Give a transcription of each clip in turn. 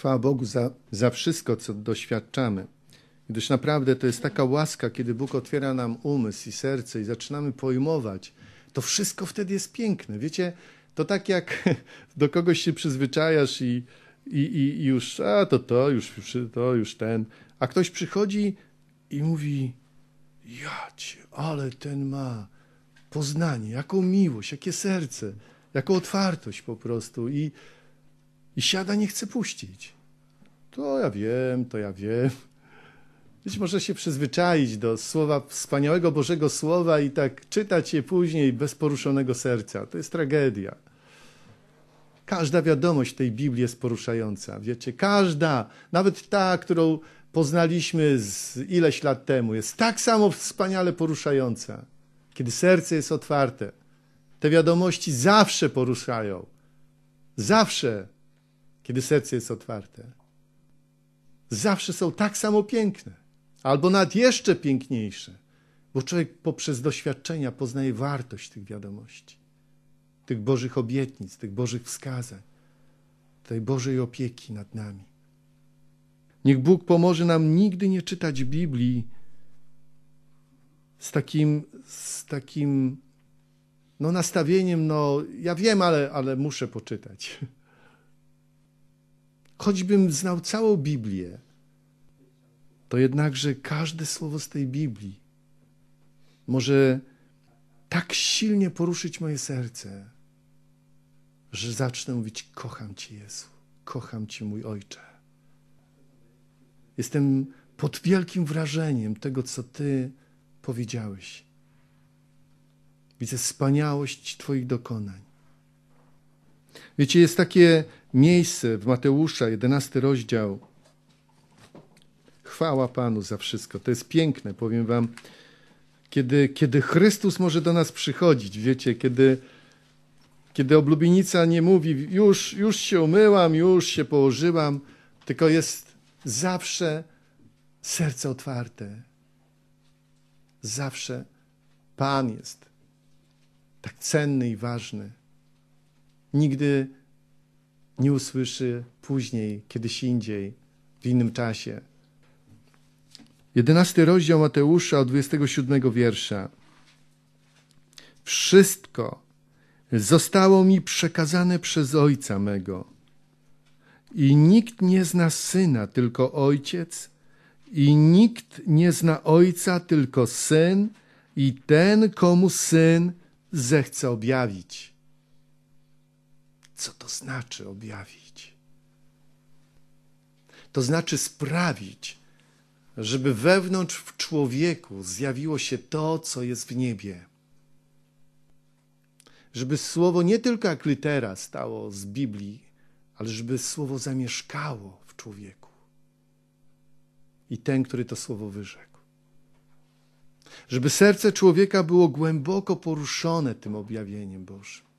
Chwała Bogu za, za wszystko, co doświadczamy. Gdyż naprawdę to jest taka łaska, kiedy Bóg otwiera nam umysł i serce i zaczynamy pojmować, to wszystko wtedy jest piękne. Wiecie, to tak jak do kogoś się przyzwyczajasz i, i, i, już, a to to, już to, już ten. A ktoś przychodzi i mówi, ja cię, ale ten ma poznanie, jaką miłość, jakie serce, jaką otwartość po prostu. I, i siada nie chce puścić. To ja wiem, to ja wiem. Być może się przyzwyczaić do słowa, wspaniałego Bożego Słowa i tak czytać je później bez poruszonego serca. To jest tragedia. Każda wiadomość tej Biblii jest poruszająca. Wiecie, każda, nawet ta, którą poznaliśmy z ileś lat temu, jest tak samo wspaniale poruszająca. Kiedy serce jest otwarte, te wiadomości zawsze poruszają. Zawsze kiedy serce jest otwarte, zawsze są tak samo piękne, albo nawet jeszcze piękniejsze, bo człowiek poprzez doświadczenia poznaje wartość tych wiadomości, tych Bożych obietnic, tych Bożych wskazań, tej Bożej opieki nad nami. Niech Bóg pomoże nam nigdy nie czytać Biblii z takim, z takim no, nastawieniem, no ja wiem, ale, ale muszę poczytać choćbym znał całą Biblię, to jednakże każde słowo z tej Biblii może tak silnie poruszyć moje serce, że zacznę mówić: Kocham Cię, Jezu, kocham Cię, mój Ojcze. Jestem pod wielkim wrażeniem tego, co Ty powiedziałeś. Widzę wspaniałość Twoich dokonań. Wiecie, jest takie miejsce w Mateusza, 11 rozdział. Chwała Panu za wszystko. To jest piękne, powiem Wam. Kiedy, kiedy Chrystus może do nas przychodzić, wiecie, kiedy, kiedy oblubienica nie mówi, już, już się umyłam, już się położyłam, tylko jest zawsze serce otwarte. Zawsze Pan jest tak cenny i ważny nigdy nie usłyszy później, kiedyś indziej, w innym czasie. Jedenasty rozdział Mateusza od 27 wiersza. Wszystko zostało mi przekazane przez Ojca mego. I nikt nie zna Syna, tylko Ojciec, i nikt nie zna Ojca, tylko Syn, i ten, komu Syn zechce objawić. Co to znaczy objawić? To znaczy sprawić, żeby wewnątrz w człowieku zjawiło się to, co jest w niebie. Żeby słowo nie tylko jak litera stało z Biblii, ale żeby słowo zamieszkało w człowieku. I ten, który to słowo wyrzekł. Żeby serce człowieka było głęboko poruszone tym objawieniem Bożym.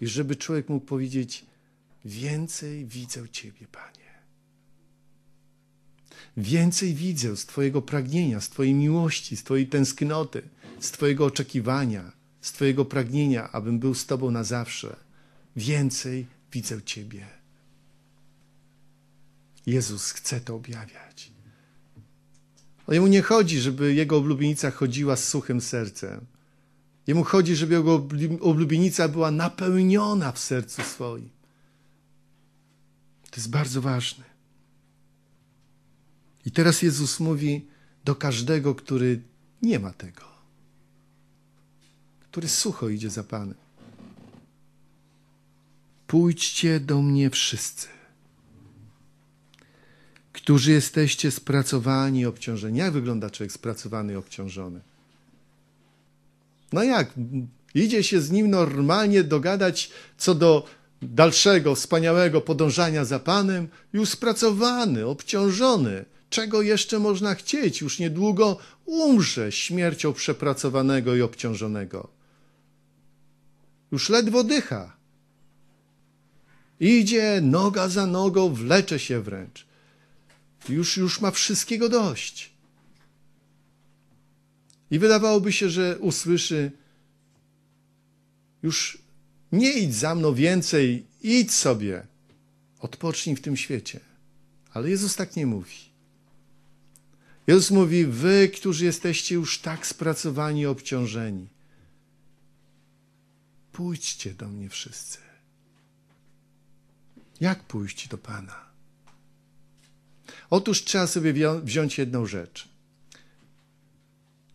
I żeby człowiek mógł powiedzieć: Więcej widzę Ciebie, Panie. Więcej widzę z Twojego pragnienia, z Twojej miłości, z Twojej tęsknoty, z Twojego oczekiwania, z Twojego pragnienia, abym był z Tobą na zawsze. Więcej widzę Ciebie. Jezus chce to objawiać. O jemu nie chodzi, żeby jego ulubienica chodziła z suchym sercem. Jemu chodzi, żeby jego oblubienica była napełniona w sercu swoim. To jest bardzo ważne. I teraz Jezus mówi do każdego, który nie ma tego, który sucho idzie za Panem. Pójdźcie do mnie wszyscy, którzy jesteście spracowani i obciążeni. Jak wygląda człowiek spracowany i obciążony? No jak? Idzie się z nim normalnie dogadać co do dalszego wspaniałego podążania za Panem, już spracowany, obciążony. Czego jeszcze można chcieć? Już niedługo umrze śmiercią przepracowanego i obciążonego. Już ledwo dycha. Idzie noga za nogą, wlecze się wręcz. Już, już ma wszystkiego dość. I wydawałoby się, że usłyszy: Już nie idź za mną więcej, idź sobie, odpocznij w tym świecie. Ale Jezus tak nie mówi. Jezus mówi: Wy, którzy jesteście już tak spracowani, obciążeni, pójdźcie do mnie wszyscy. Jak pójść do Pana? Otóż trzeba sobie wziąć jedną rzecz.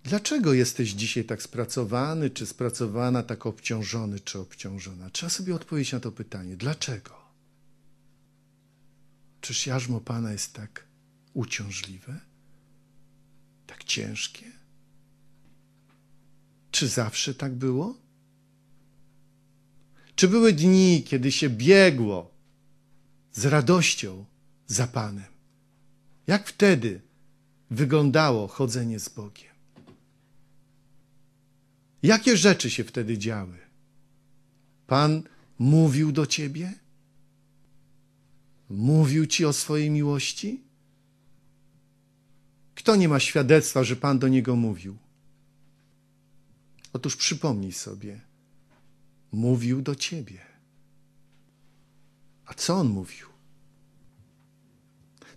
Dlaczego jesteś dzisiaj tak spracowany, czy spracowana, tak obciążony, czy obciążona? Trzeba sobie odpowiedzieć na to pytanie. Dlaczego? Czyż jarzmo Pana jest tak uciążliwe? Tak ciężkie? Czy zawsze tak było? Czy były dni, kiedy się biegło z radością za Panem? Jak wtedy wyglądało chodzenie z Bogiem? Jakie rzeczy się wtedy działy? Pan mówił do ciebie? Mówił ci o swojej miłości? Kto nie ma świadectwa, że Pan do niego mówił? Otóż przypomnij sobie, mówił do ciebie. A co on mówił?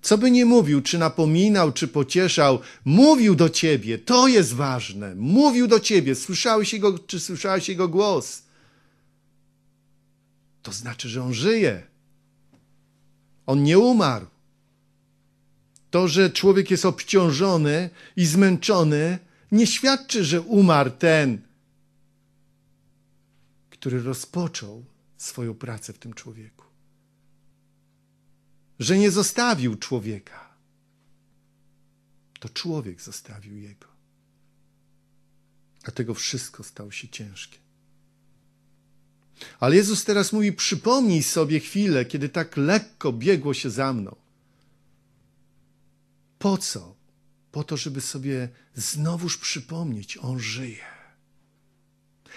co by nie mówił, czy napominał, czy pocieszał, mówił do ciebie, to jest ważne, mówił do ciebie, słyszałeś jego, czy słyszałeś jego głos. To znaczy, że on żyje. On nie umarł. To, że człowiek jest obciążony i zmęczony, nie świadczy, że umarł ten, który rozpoczął swoją pracę w tym człowieku że nie zostawił człowieka. To człowiek zostawił jego. Dlatego wszystko stało się ciężkie. Ale Jezus teraz mówi: Przypomnij sobie chwilę, kiedy tak lekko biegło się za mną. Po co? Po to, żeby sobie znowuż przypomnieć: On żyje.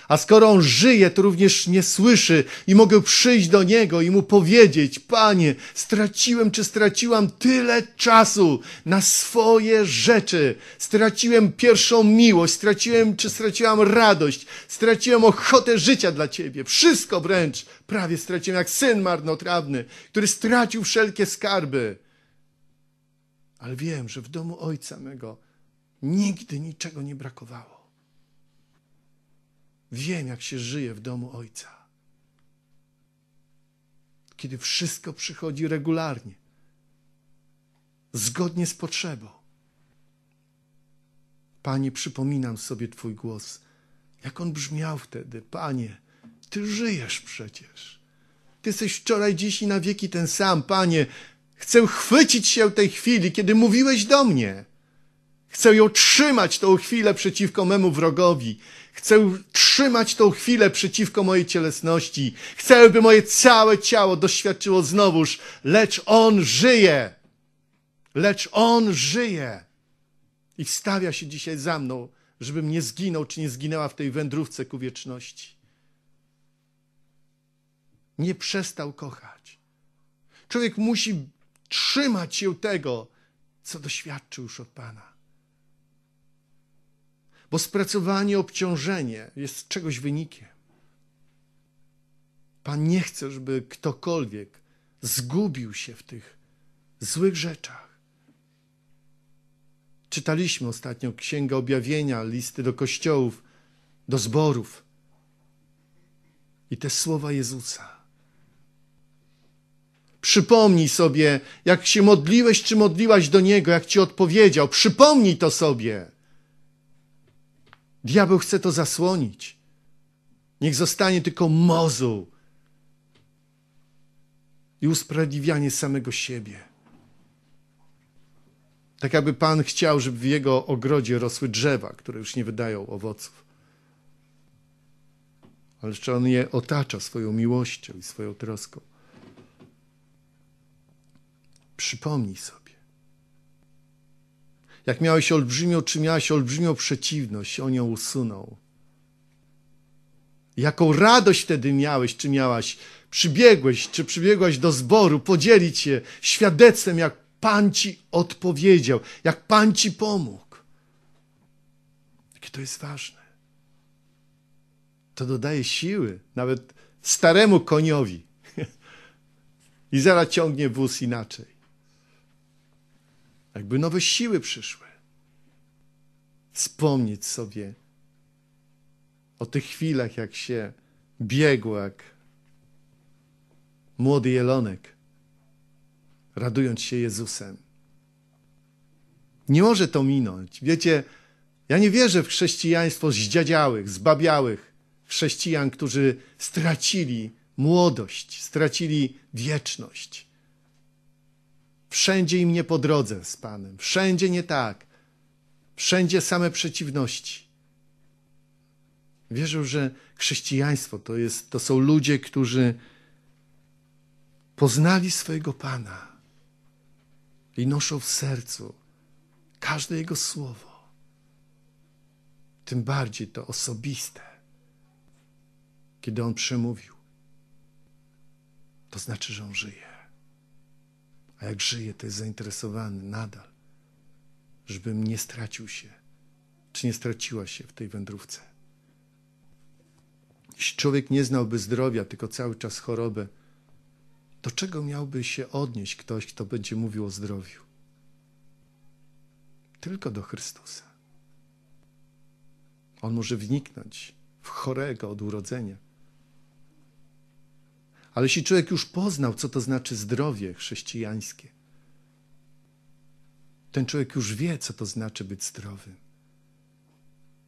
A skoro on żyje, to również nie słyszy i mogę przyjść do niego i mu powiedzieć: Panie, straciłem czy straciłam tyle czasu na swoje rzeczy. Straciłem pierwszą miłość, straciłem czy straciłam radość, straciłem ochotę życia dla ciebie. Wszystko wręcz prawie straciłem, jak syn marnotrawny, który stracił wszelkie skarby. Ale wiem, że w domu ojca mego nigdy niczego nie brakowało. Wiem, jak się żyje w domu Ojca. Kiedy wszystko przychodzi regularnie, zgodnie z potrzebą. Panie, przypominam sobie Twój głos. Jak on brzmiał wtedy, Panie, Ty żyjesz przecież. Ty jesteś wczoraj, dziś i na wieki ten sam, Panie. Chcę chwycić się tej chwili, kiedy mówiłeś do mnie. Chcę ją trzymać tą chwilę przeciwko memu wrogowi. Chcę trzymać tą chwilę przeciwko mojej cielesności. Chcę, by moje całe ciało doświadczyło znowuż, lecz On żyje. Lecz On żyje. I stawia się dzisiaj za mną, żebym nie zginął, czy nie zginęła w tej wędrówce ku wieczności. Nie przestał kochać. Człowiek musi trzymać się tego, co doświadczył już od Pana bo spracowanie, obciążenie jest czegoś wynikiem. Pan nie chce, żeby ktokolwiek zgubił się w tych złych rzeczach. Czytaliśmy ostatnio Księgę Objawienia, listy do kościołów, do zborów i te słowa Jezusa. Przypomnij sobie, jak się modliłeś czy modliłaś do Niego, jak Ci odpowiedział. Przypomnij to sobie. Diabeł chce to zasłonić. Niech zostanie tylko mozuł i usprawiedliwianie samego siebie. Tak, aby Pan chciał, żeby w jego ogrodzie rosły drzewa, które już nie wydają owoców. Ale jeszcze on je otacza swoją miłością i swoją troską. Przypomnij sobie. Jak miałeś olbrzymią, czy miałeś olbrzymią przeciwność, on ją usunął. Jaką radość wtedy miałeś, czy miałaś, przybiegłeś, czy przybiegłaś do zboru, podzielić się świadectwem, jak Pan ci odpowiedział, jak Pan ci pomógł. Jakie to jest ważne. To dodaje siły nawet staremu koniowi. I zaraz ciągnie wóz inaczej jakby nowe siły przyszły. Wspomnieć sobie o tych chwilach, jak się biegł, jak młody jelonek, radując się Jezusem. Nie może to minąć. Wiecie, ja nie wierzę w chrześcijaństwo zdziadziałych, zbabiałych chrześcijan, którzy stracili młodość, stracili wieczność. Wszędzie im nie po drodze z Panem, wszędzie nie tak, wszędzie same przeciwności. Wierzył, że chrześcijaństwo to, jest, to są ludzie, którzy poznali swojego Pana i noszą w sercu każde Jego słowo. Tym bardziej to osobiste, kiedy On przemówił. To znaczy, że On żyje. A jak żyję, to jest zainteresowany nadal, żebym nie stracił się, czy nie straciła się w tej wędrówce. Jeśli człowiek nie znałby zdrowia, tylko cały czas chorobę, do czego miałby się odnieść ktoś, kto będzie mówił o zdrowiu? Tylko do Chrystusa. On może wniknąć w chorego od urodzenia ale jeśli człowiek już poznał, co to znaczy zdrowie chrześcijańskie, ten człowiek już wie, co to znaczy być zdrowym.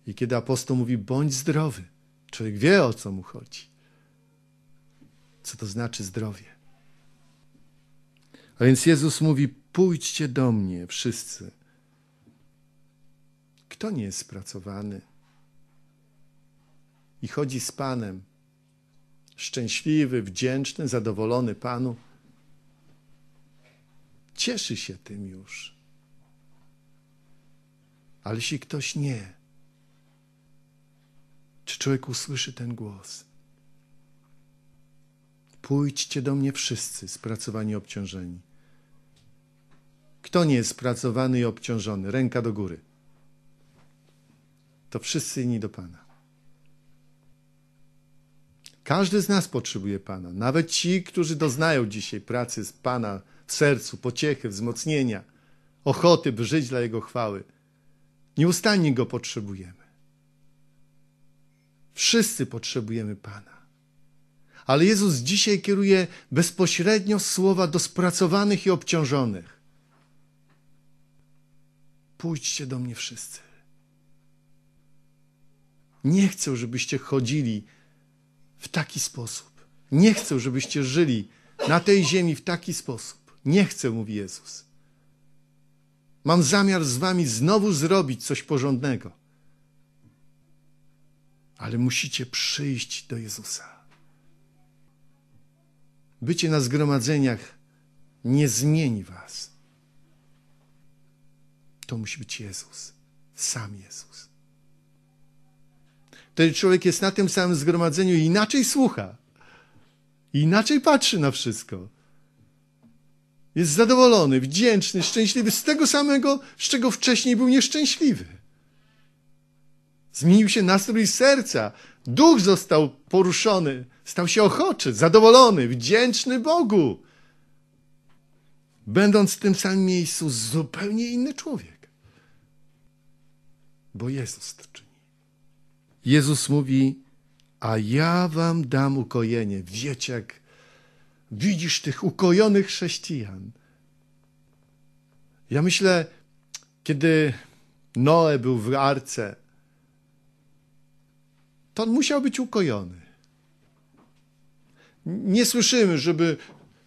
I kiedy apostoł mówi, bądź zdrowy, człowiek wie, o co mu chodzi. Co to znaczy zdrowie. A więc Jezus mówi, pójdźcie do mnie wszyscy. Kto nie jest spracowany i chodzi z Panem, szczęśliwy, wdzięczny, zadowolony Panu, cieszy się tym już. Ale jeśli ktoś nie, czy człowiek usłyszy ten głos? Pójdźcie do mnie wszyscy, spracowani obciążeni. Kto nie jest spracowany i obciążony? Ręka do góry. To wszyscy inni do Pana. Każdy z nas potrzebuje Pana. Nawet ci, którzy doznają dzisiaj pracy z Pana w sercu, pociechy, wzmocnienia, ochoty, by żyć dla Jego chwały. Nieustannie Go potrzebujemy. Wszyscy potrzebujemy Pana. Ale Jezus dzisiaj kieruje bezpośrednio słowa do spracowanych i obciążonych. Pójdźcie do mnie wszyscy. Nie chcę, żebyście chodzili w taki sposób. Nie chcę, żebyście żyli na tej ziemi w taki sposób. Nie chcę, mówi Jezus. Mam zamiar z wami znowu zrobić coś porządnego. Ale musicie przyjść do Jezusa. Bycie na zgromadzeniach nie zmieni was. To musi być Jezus, sam Jezus. Ten człowiek jest na tym samym zgromadzeniu i inaczej słucha. I inaczej patrzy na wszystko. Jest zadowolony, wdzięczny, szczęśliwy z tego samego, z czego wcześniej był nieszczęśliwy. Zmienił się nastrój serca, duch został poruszony, stał się ochoczy, zadowolony, wdzięczny Bogu. Będąc w tym samym miejscu, zupełnie inny człowiek. Bo Jezus to czyni. Jezus mówi, a ja wam dam ukojenie. Wiecie, jak widzisz tych ukojonych chrześcijan. Ja myślę, kiedy Noe był w arce, to on musiał być ukojony. Nie słyszymy, żeby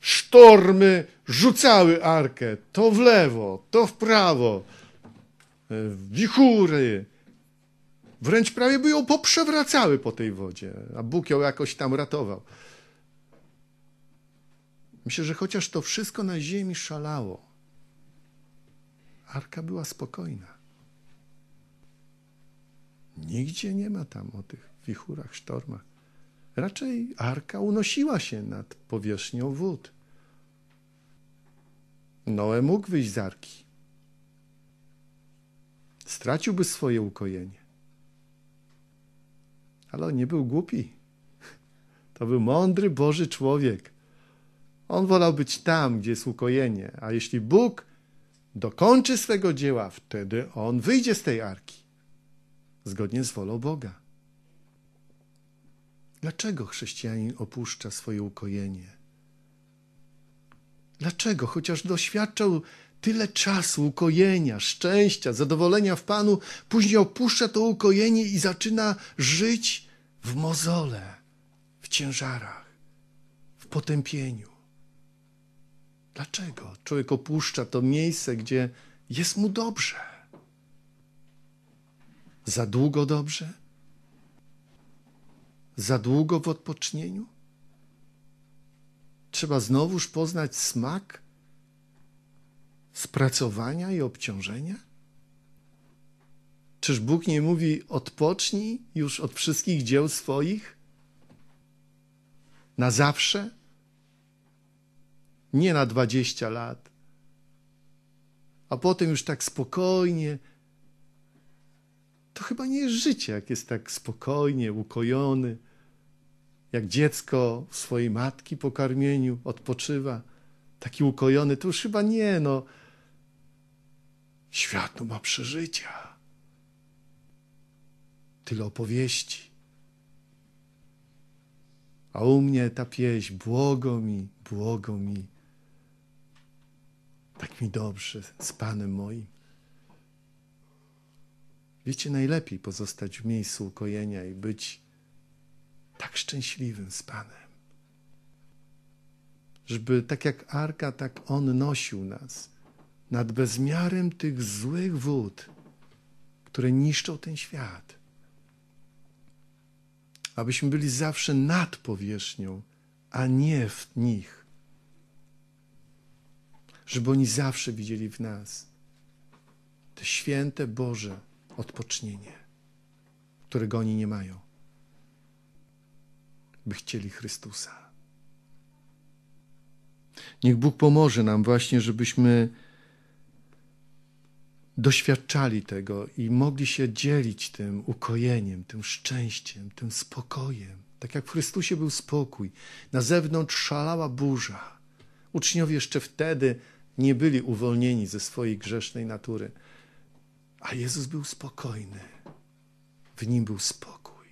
sztormy rzucały arkę to w lewo, to w prawo, wichury, Wręcz prawie by ją poprzewracały po tej wodzie, a Bóg ją jakoś tam ratował. Myślę, że chociaż to wszystko na ziemi szalało, arka była spokojna. Nigdzie nie ma tam o tych wichurach, sztormach. Raczej arka unosiła się nad powierzchnią wód. Noe mógł wyjść z arki. Straciłby swoje ukojenie ale on nie był głupi. To był mądry Boży człowiek. On wolał być tam, gdzie jest ukojenie, a jeśli Bóg dokończy swego dzieła, wtedy on wyjdzie z tej arki, zgodnie z wolą Boga. Dlaczego chrześcijanin opuszcza swoje ukojenie? Dlaczego, chociaż doświadczał tyle czasu ukojenia, szczęścia, zadowolenia w Panu, później opuszcza to ukojenie i zaczyna żyć w mozole, w ciężarach, w potępieniu. Dlaczego człowiek opuszcza to miejsce, gdzie jest mu dobrze? Za długo dobrze? Za długo w odpocznieniu? Trzeba znowuż poznać smak spracowania i obciążenia? Czyż Bóg nie mówi: odpocznij już od wszystkich dzieł swoich? Na zawsze? Nie na 20 lat. A potem już tak spokojnie. To chyba nie jest życie, jak jest tak spokojnie, ukojony, jak dziecko swojej matki po karmieniu odpoczywa, taki ukojony. To już chyba nie, no Świat ma przeżycia. Tyle opowieści. A u mnie ta pieśń, błogo mi, błogo mi. Tak mi dobrze z Panem moim. Wiecie, najlepiej pozostać w miejscu ukojenia i być tak szczęśliwym z Panem. Żeby tak jak arka, tak On nosił nas nad bezmiarem tych złych wód, które niszczą ten świat. Abyśmy byli zawsze nad powierzchnią, a nie w nich. Żeby oni zawsze widzieli w nas te święte Boże odpocznienie, którego oni nie mają, by chcieli Chrystusa. Niech Bóg pomoże nam właśnie, żebyśmy doświadczali tego i mogli się dzielić tym ukojeniem, tym szczęściem, tym spokojem. Tak jak w Chrystusie był spokój, na zewnątrz szalała burza. Uczniowie jeszcze wtedy nie byli uwolnieni ze swojej grzesznej natury, a Jezus był spokojny. W nim był spokój.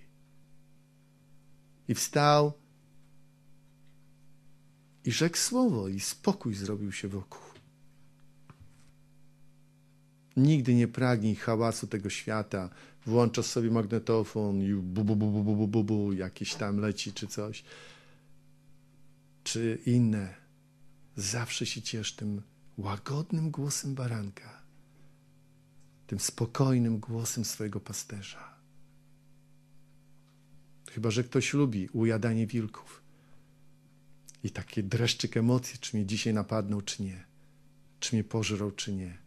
I wstał i rzekł słowo, i spokój zrobił się wokół. Nigdy nie pragnij hałasu tego świata. Włączasz sobie magnetofon i bu, bu, bu, bu, bu, bu, bu, bu jakieś tam leci czy coś. Czy inne. Zawsze się ciesz tym łagodnym głosem baranka, tym spokojnym głosem swojego pasterza. Chyba, że ktoś lubi ujadanie wilków i takie dreszczyk emocji, czy mnie dzisiaj napadną, czy nie, czy mnie pożrą, czy nie.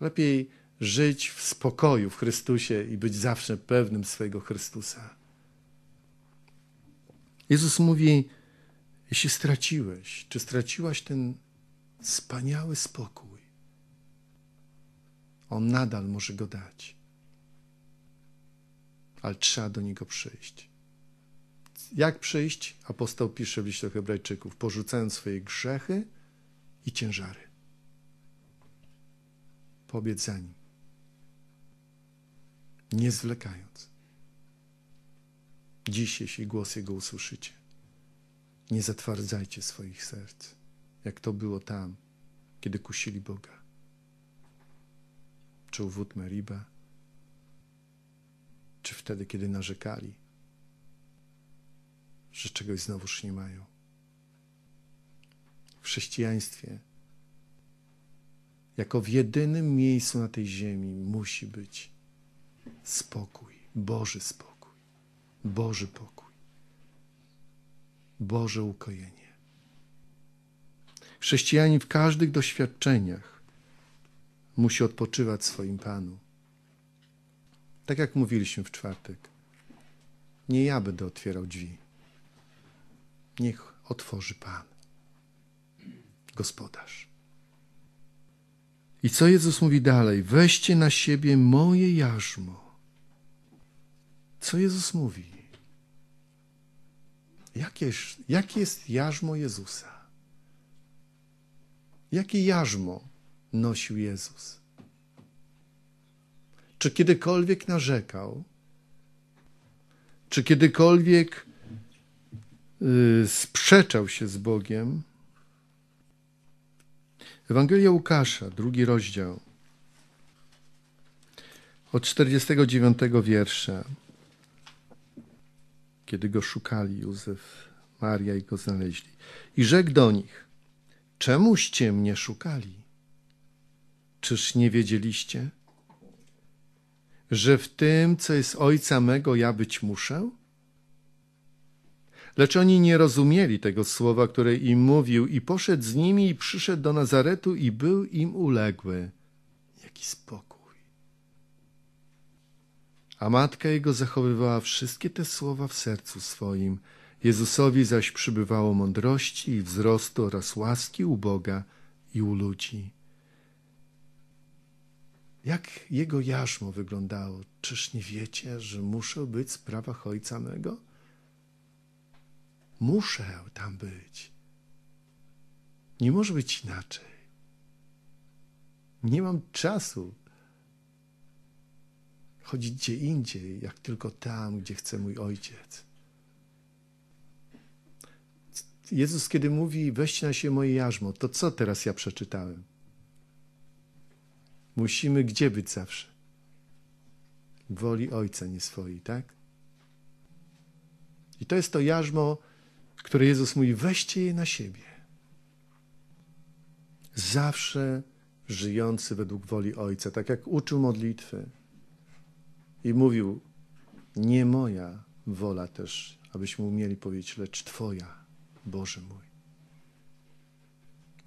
Lepiej żyć w spokoju w Chrystusie i być zawsze pewnym swojego Chrystusa. Jezus mówi: Jeśli straciłeś, czy straciłaś ten wspaniały spokój, on nadal może go dać, ale trzeba do niego przyjść. Jak przyjść? Apostoł pisze w liście Hebrajczyków, porzucając swoje grzechy i ciężary nim. Nie zwlekając. Dziś, jeśli głos Jego usłyszycie, nie zatwardzajcie swoich serc, jak to było tam, kiedy kusili Boga. Czy u wód Meriba, czy wtedy, kiedy narzekali, że czegoś znowuż nie mają. W chrześcijaństwie jako w jedynym miejscu na tej ziemi musi być spokój, Boży spokój, Boży pokój, Boże ukojenie. Chrześcijanin w każdych doświadczeniach musi odpoczywać swoim Panu. Tak jak mówiliśmy w czwartek, nie ja będę otwierał drzwi. Niech otworzy Pan, gospodarz. I co Jezus mówi dalej? Weźcie na siebie moje jarzmo. Co Jezus mówi? jakie jest jarzmo Jezusa? Jakie jarzmo nosił Jezus? Czy kiedykolwiek narzekał? Czy kiedykolwiek yy, sprzeczał się z Bogiem? Ewangelia Łukasza, drugi rozdział, od 49 wiersza. Kiedy go szukali Józef, Maria i go znaleźli. I rzekł do nich: Czemuście mnie szukali? Czyż nie wiedzieliście, że w tym, co jest ojca mego, ja być muszę? Lecz oni nie rozumieli tego słowa, które im mówił, i poszedł z nimi i przyszedł do Nazaretu i był im uległy. Jaki spokój. A matka jego zachowywała wszystkie te słowa w sercu swoim. Jezusowi zaś przybywało mądrości i wzrostu oraz łaski u Boga i u ludzi. Jak jego jarzmo wyglądało? Czyż nie wiecie, że muszę być w sprawach ojca mego? Muszę tam być. Nie może być inaczej. Nie mam czasu chodzić gdzie indziej, jak tylko tam, gdzie chce mój ojciec. Jezus, kiedy mówi, weźcie na siebie moje jarzmo, to co teraz ja przeczytałem? Musimy gdzie być zawsze? Woli Ojca, nie swojej, tak? I to jest to jarzmo, które Jezus mówi: weźcie je na siebie. Zawsze żyjący według woli Ojca, tak jak uczył modlitwy. I mówił: Nie moja wola też, abyśmy umieli powiedzieć, lecz Twoja, Boże mój.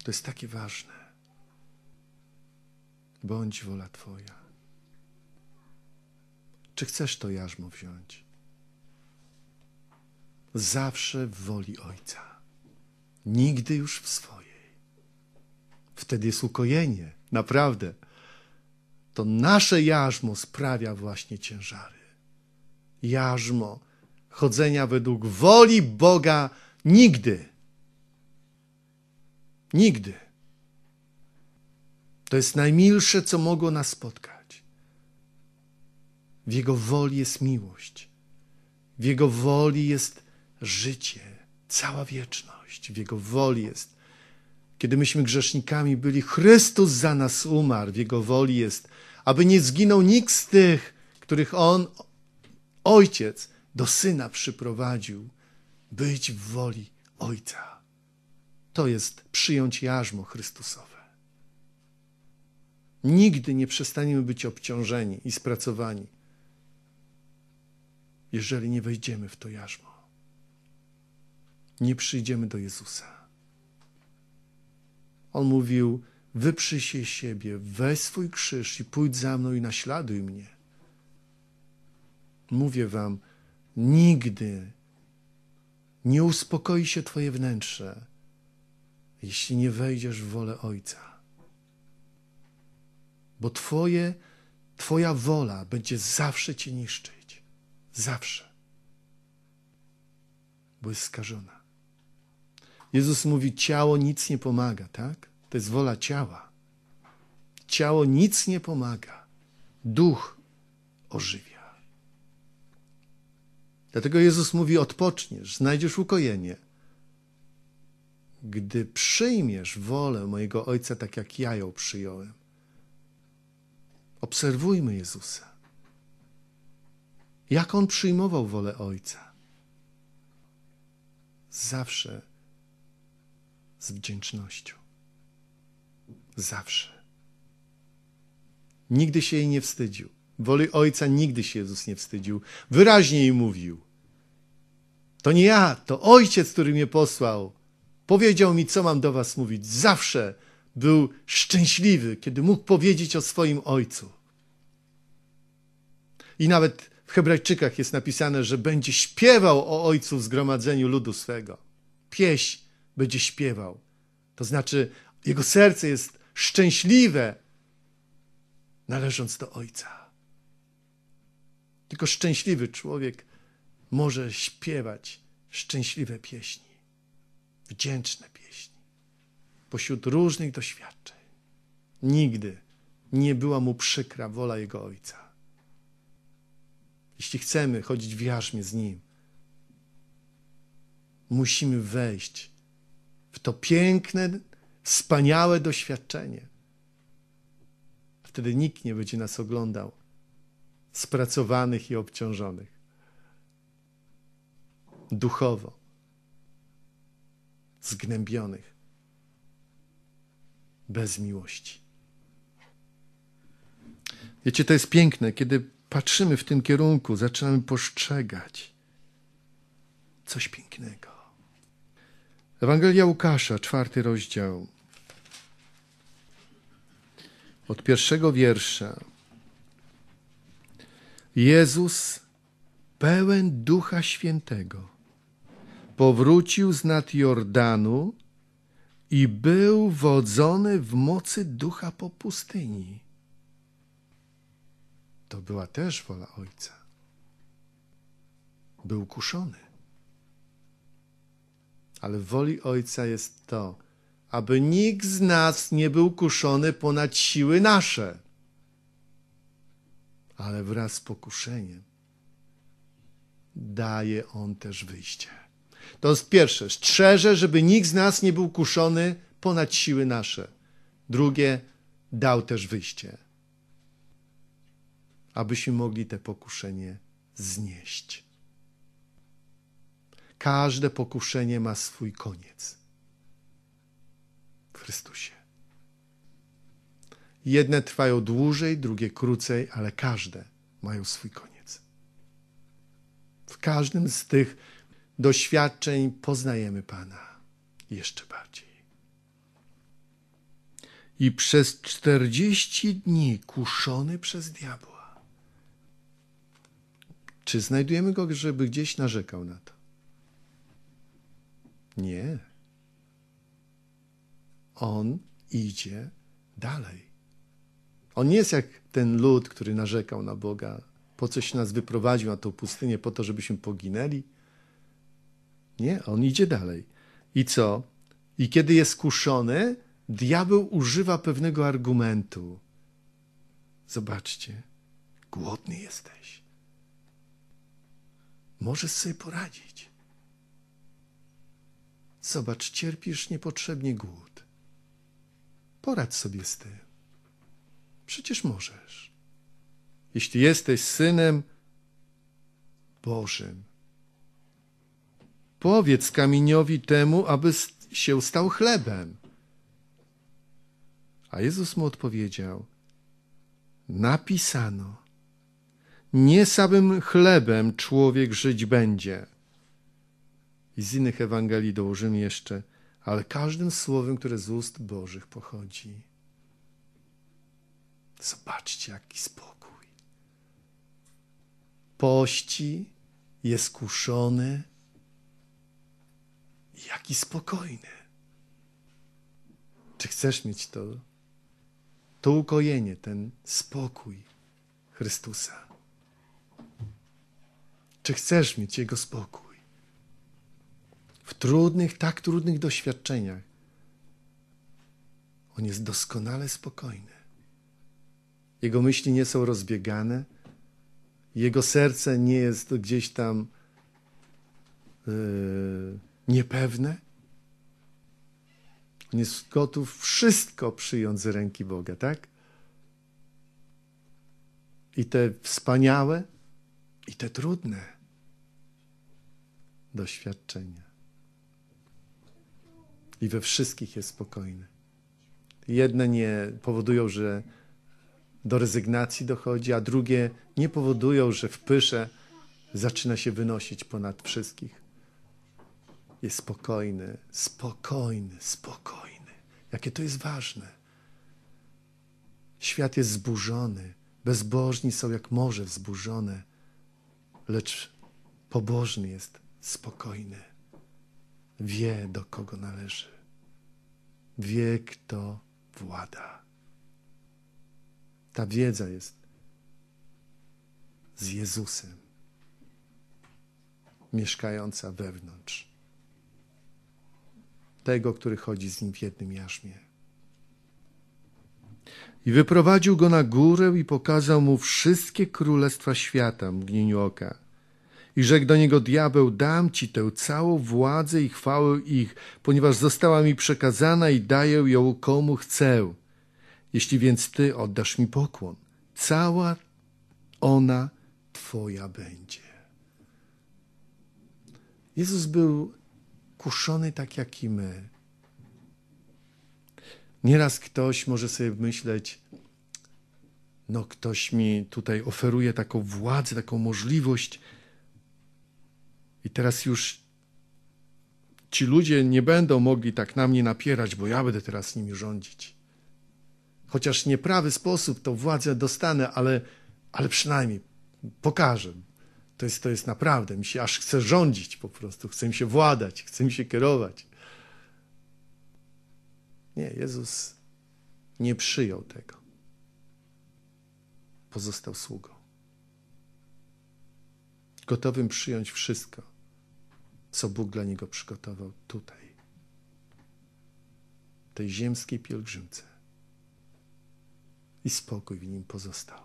To jest takie ważne. Bądź wola Twoja. Czy chcesz to jarzmo wziąć? zawsze w woli Ojca, nigdy już w swojej. Wtedy jest ukojenie, naprawdę. To nasze jarzmo sprawia właśnie ciężary. Jarzmo chodzenia według woli Boga nigdy. Nigdy. To jest najmilsze, co mogło nas spotkać. W Jego woli jest miłość. W Jego woli jest życie, cała wieczność w Jego woli jest. Kiedy myśmy grzesznikami byli, Chrystus za nas umarł, w Jego woli jest, aby nie zginął nikt z tych, których On, Ojciec, do Syna przyprowadził, być w woli Ojca. To jest przyjąć jarzmo Chrystusowe. Nigdy nie przestaniemy być obciążeni i spracowani, jeżeli nie wejdziemy w to jarzmo nie przyjdziemy do Jezusa. On mówił: Wyprzyj się siebie, weź swój krzyż i pójdź za mną i naśladuj mnie. Mówię wam, nigdy nie uspokoi się Twoje wnętrze, jeśli nie wejdziesz w wolę Ojca. Bo Twoje, Twoja wola będzie zawsze Cię niszczyć. Zawsze. Bo jest skażona. Jezus mówi, ciało nic nie pomaga, tak? To jest wola ciała. Ciało nic nie pomaga. Duch ożywia. Dlatego Jezus mówi, odpoczniesz, znajdziesz ukojenie. Gdy przyjmiesz wolę mojego Ojca tak, jak ja ją przyjąłem. Obserwujmy Jezusa. Jak On przyjmował wolę Ojca? Zawsze z wdzięcznością. Zawsze. Nigdy się jej nie wstydził. Woli Ojca nigdy się Jezus nie wstydził. Wyraźnie jej mówił. To nie ja, to Ojciec, który mnie posłał. Powiedział mi, co mam do was mówić. Zawsze był szczęśliwy, kiedy mógł powiedzieć o swoim Ojcu. I nawet w Hebrajczykach jest napisane, że będzie śpiewał o Ojcu w zgromadzeniu ludu swego. Pieśń będzie śpiewał. To znaczy, jego serce jest szczęśliwe, należąc do Ojca. Tylko szczęśliwy człowiek może śpiewać szczęśliwe pieśni, wdzięczne pieśni, pośród różnych doświadczeń. Nigdy nie była mu przykra wola jego Ojca. Jeśli chcemy chodzić w jarzmie z Nim, musimy wejść w to piękne, wspaniałe doświadczenie. Wtedy nikt nie będzie nas oglądał, spracowanych i obciążonych. Duchowo, zgnębionych, bez miłości. Wiecie, to jest piękne, kiedy patrzymy w tym kierunku, zaczynamy postrzegać coś pięknego. Ewangelia Łukasza, czwarty rozdział. Od pierwszego wiersza. Jezus, pełen Ducha Świętego, powrócił z nad Jordanu i był wodzony w mocy Ducha po pustyni. To była też wola Ojca. Był kuszony ale woli Ojca jest to, aby nikt z nas nie był kuszony ponad siły nasze, ale wraz z pokuszeniem daje On też wyjście. To jest pierwsze, strzeże, żeby nikt z nas nie był kuszony ponad siły nasze. Drugie, dał też wyjście, abyśmy mogli te pokuszenie znieść. Każde pokuszenie ma swój koniec. W Chrystusie. Jedne trwają dłużej, drugie krócej, ale każde mają swój koniec. W każdym z tych doświadczeń poznajemy Pana jeszcze bardziej. I przez 40 dni kuszony przez diabła. Czy znajdujemy go, żeby gdzieś narzekał na to? Nie. On idzie dalej. On nie jest jak ten lud, który narzekał na Boga. Po coś nas wyprowadził na tą pustynię, po to, żebyśmy poginęli. Nie, on idzie dalej. I co? I kiedy jest kuszony, diabeł używa pewnego argumentu. Zobaczcie, głodny jesteś. Możesz sobie poradzić. Zobacz, cierpisz niepotrzebnie głód. Poradź sobie z tym. Przecież możesz. Jeśli jesteś synem Bożym, powiedz kamieniowi temu, aby się stał chlebem. A Jezus mu odpowiedział: Napisano, nie samym chlebem człowiek żyć będzie i z innych Ewangelii dołożymy jeszcze, ale każdym słowem, które z ust Bożych pochodzi. Zobaczcie, jaki spokój. Pości, jest kuszony, jaki spokojny. Czy chcesz mieć to? To ukojenie, ten spokój Chrystusa. Czy chcesz mieć Jego spokój? trudnych, tak trudnych doświadczeniach, on jest doskonale spokojny. Jego myśli nie są rozbiegane, jego serce nie jest gdzieś tam yy, niepewne. On jest gotów wszystko przyjąć z ręki Boga, tak? I te wspaniałe, i te trudne doświadczenia i we wszystkich jest spokojny. Jedne nie powodują, że do rezygnacji dochodzi, a drugie nie powodują, że w pysze zaczyna się wynosić ponad wszystkich. Jest spokojny, spokojny, spokojny. Jakie to jest ważne. Świat jest zburzony, bezbożni są jak morze wzburzone, lecz pobożny jest spokojny wie, do kogo należy. Wie, kto włada. Ta wiedza jest z Jezusem, mieszkająca wewnątrz. Tego, który chodzi z nim w jednym jarzmie. I wyprowadził go na górę i pokazał mu wszystkie królestwa świata w mgnieniu oka. I rzekł do niego diabeł, dam ci tę całą władzę i chwałę ich, ponieważ została mi przekazana i daję ją komu chcę. Jeśli więc ty oddasz mi pokłon, cała ona twoja będzie. Jezus był kuszony tak jak i my. Nieraz ktoś może sobie myśleć, no ktoś mi tutaj oferuje taką władzę, taką możliwość, i teraz już ci ludzie nie będą mogli tak na mnie napierać, bo ja będę teraz nimi rządzić. Chociaż nieprawy sposób tą władzę dostanę, ale, ale przynajmniej pokażę. To jest, to jest naprawdę, mi się aż chce rządzić po prostu, chce mi się władać, chce mi się kierować. Nie, Jezus nie przyjął tego. Pozostał sługą. Gotowym przyjąć wszystko, co Bóg dla niego przygotował tutaj, tej ziemskiej pielgrzymce. I spokój w nim pozostał.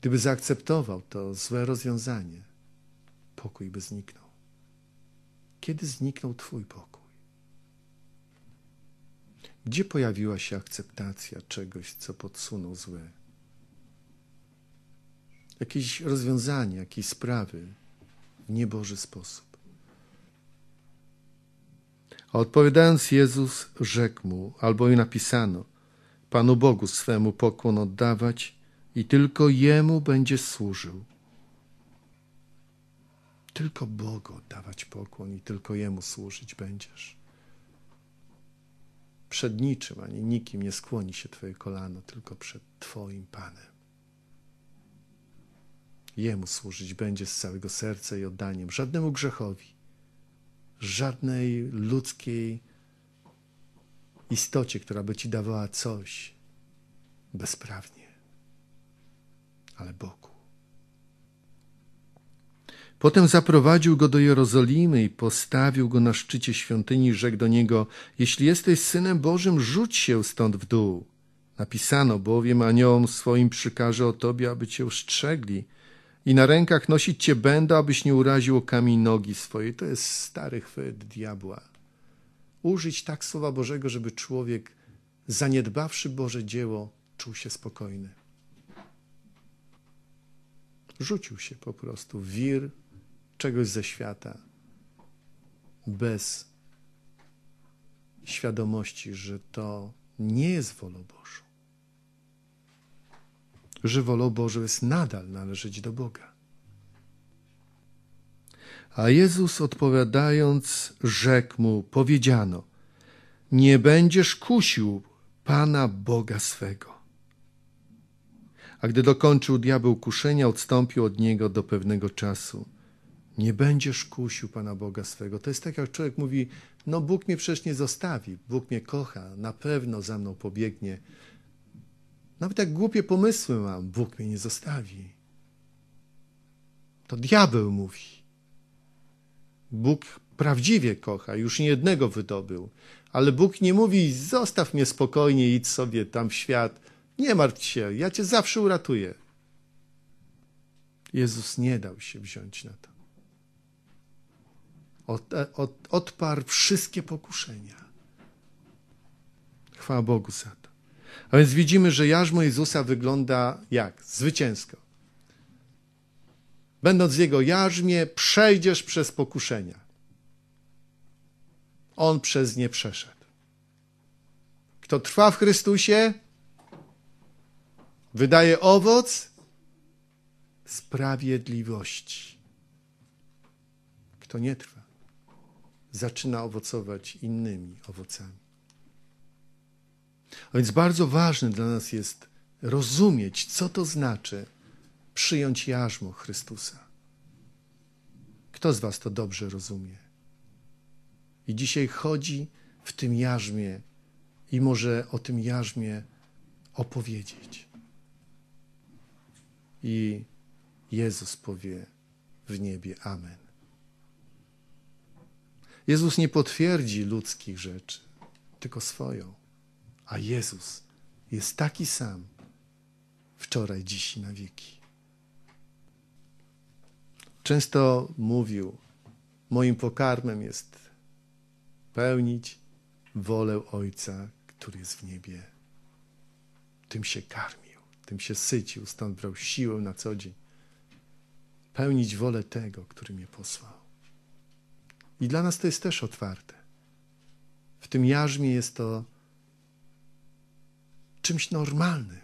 Gdyby zaakceptował to złe rozwiązanie, pokój by zniknął. Kiedy zniknął Twój pokój? Gdzie pojawiła się akceptacja czegoś, co podsunął zły? Jakieś rozwiązanie, jakieś sprawy, w nieboży sposób. A odpowiadając Jezus rzekł mu, albo i napisano, Panu Bogu swemu pokłon oddawać i tylko Jemu będzie służył. Tylko Bogu oddawać pokłon i tylko Jemu służyć będziesz. Przed niczym ani nikim nie skłoni się Twoje kolano, tylko przed Twoim Panem. Jemu służyć będzie z całego serca i oddaniem, żadnemu grzechowi, żadnej ludzkiej istocie, która by ci dawała coś bezprawnie, ale Bogu. Potem zaprowadził go do Jerozolimy i postawił go na szczycie świątyni i rzekł do niego: Jeśli jesteś synem Bożym, rzuć się stąd w dół. Napisano bowiem aniołom swoim przykaże o tobie, aby cię ostrzegli i na rękach nosić cię będę, abyś nie uraził kamień nogi swojej. To jest stary chwyt diabła. Użyć tak Słowa Bożego, żeby człowiek, zaniedbawszy Boże dzieło, czuł się spokojny. Rzucił się po prostu wir czegoś ze świata bez świadomości, że to nie jest wolą Bożą że wolą Bożą jest nadal należeć do Boga. A Jezus odpowiadając, rzekł mu: Powiedziano: Nie będziesz kusił Pana Boga swego. A gdy dokończył diabeł kuszenia, odstąpił od niego do pewnego czasu. Nie będziesz kusił Pana Boga swego. To jest tak, jak człowiek mówi: No, Bóg mnie przecież nie zostawi, Bóg mnie kocha, na pewno za mną pobiegnie nawet jak głupie pomysły mam, Bóg mnie nie zostawi. To diabeł mówi. Bóg prawdziwie kocha, już nie jednego wydobył. Ale Bóg nie mówi, zostaw mnie spokojnie, idź sobie tam w świat. Nie martw się, ja cię zawsze uratuję. Jezus nie dał się wziąć na to. Od, od, odparł wszystkie pokuszenia. Chwała Bogu za to. A więc widzimy, że jarzmo Jezusa wygląda jak? Zwycięsko. Będąc w Jego jarzmie, przejdziesz przez pokuszenia. On przez nie przeszedł. Kto trwa w Chrystusie, wydaje owoc sprawiedliwości. Kto nie trwa, zaczyna owocować innymi owocami. A więc bardzo ważne dla nas jest rozumieć, co to znaczy przyjąć jarzmo Chrystusa. Kto z Was to dobrze rozumie? I dzisiaj chodzi w tym jarzmie i może o tym jarzmie opowiedzieć. I Jezus powie w niebie Amen. Jezus nie potwierdzi ludzkich rzeczy, tylko swoją. A Jezus jest taki sam wczoraj, dziś i na wieki. Często mówił, moim pokarmem jest pełnić wolę Ojca, który jest w niebie. Tym się karmił, tym się sycił, stąd brał siłę na co dzień. Pełnić wolę tego, który mnie posłał. I dla nas to jest też otwarte. W tym jarzmie jest to czymś normalnym.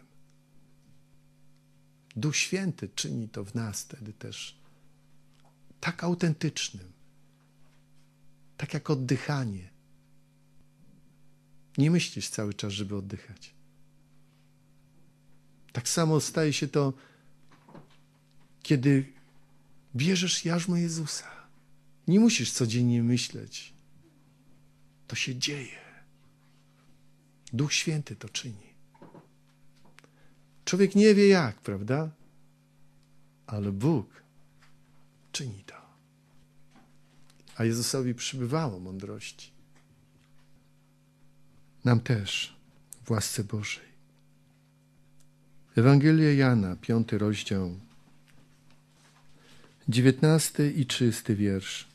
Duch Święty czyni to w nas wtedy też tak autentycznym, tak jak oddychanie. Nie myślisz cały czas, żeby oddychać. Tak samo staje się to, kiedy bierzesz jarzmo Jezusa. Nie musisz codziennie myśleć. To się dzieje. Duch Święty to czyni. Człowiek nie wie jak, prawda? Ale Bóg czyni to. A Jezusowi przybywało mądrości. Nam też w łasce Bożej. Ewangelia Jana, piąty rozdział, dziewiętnasty i trzysty wiersz.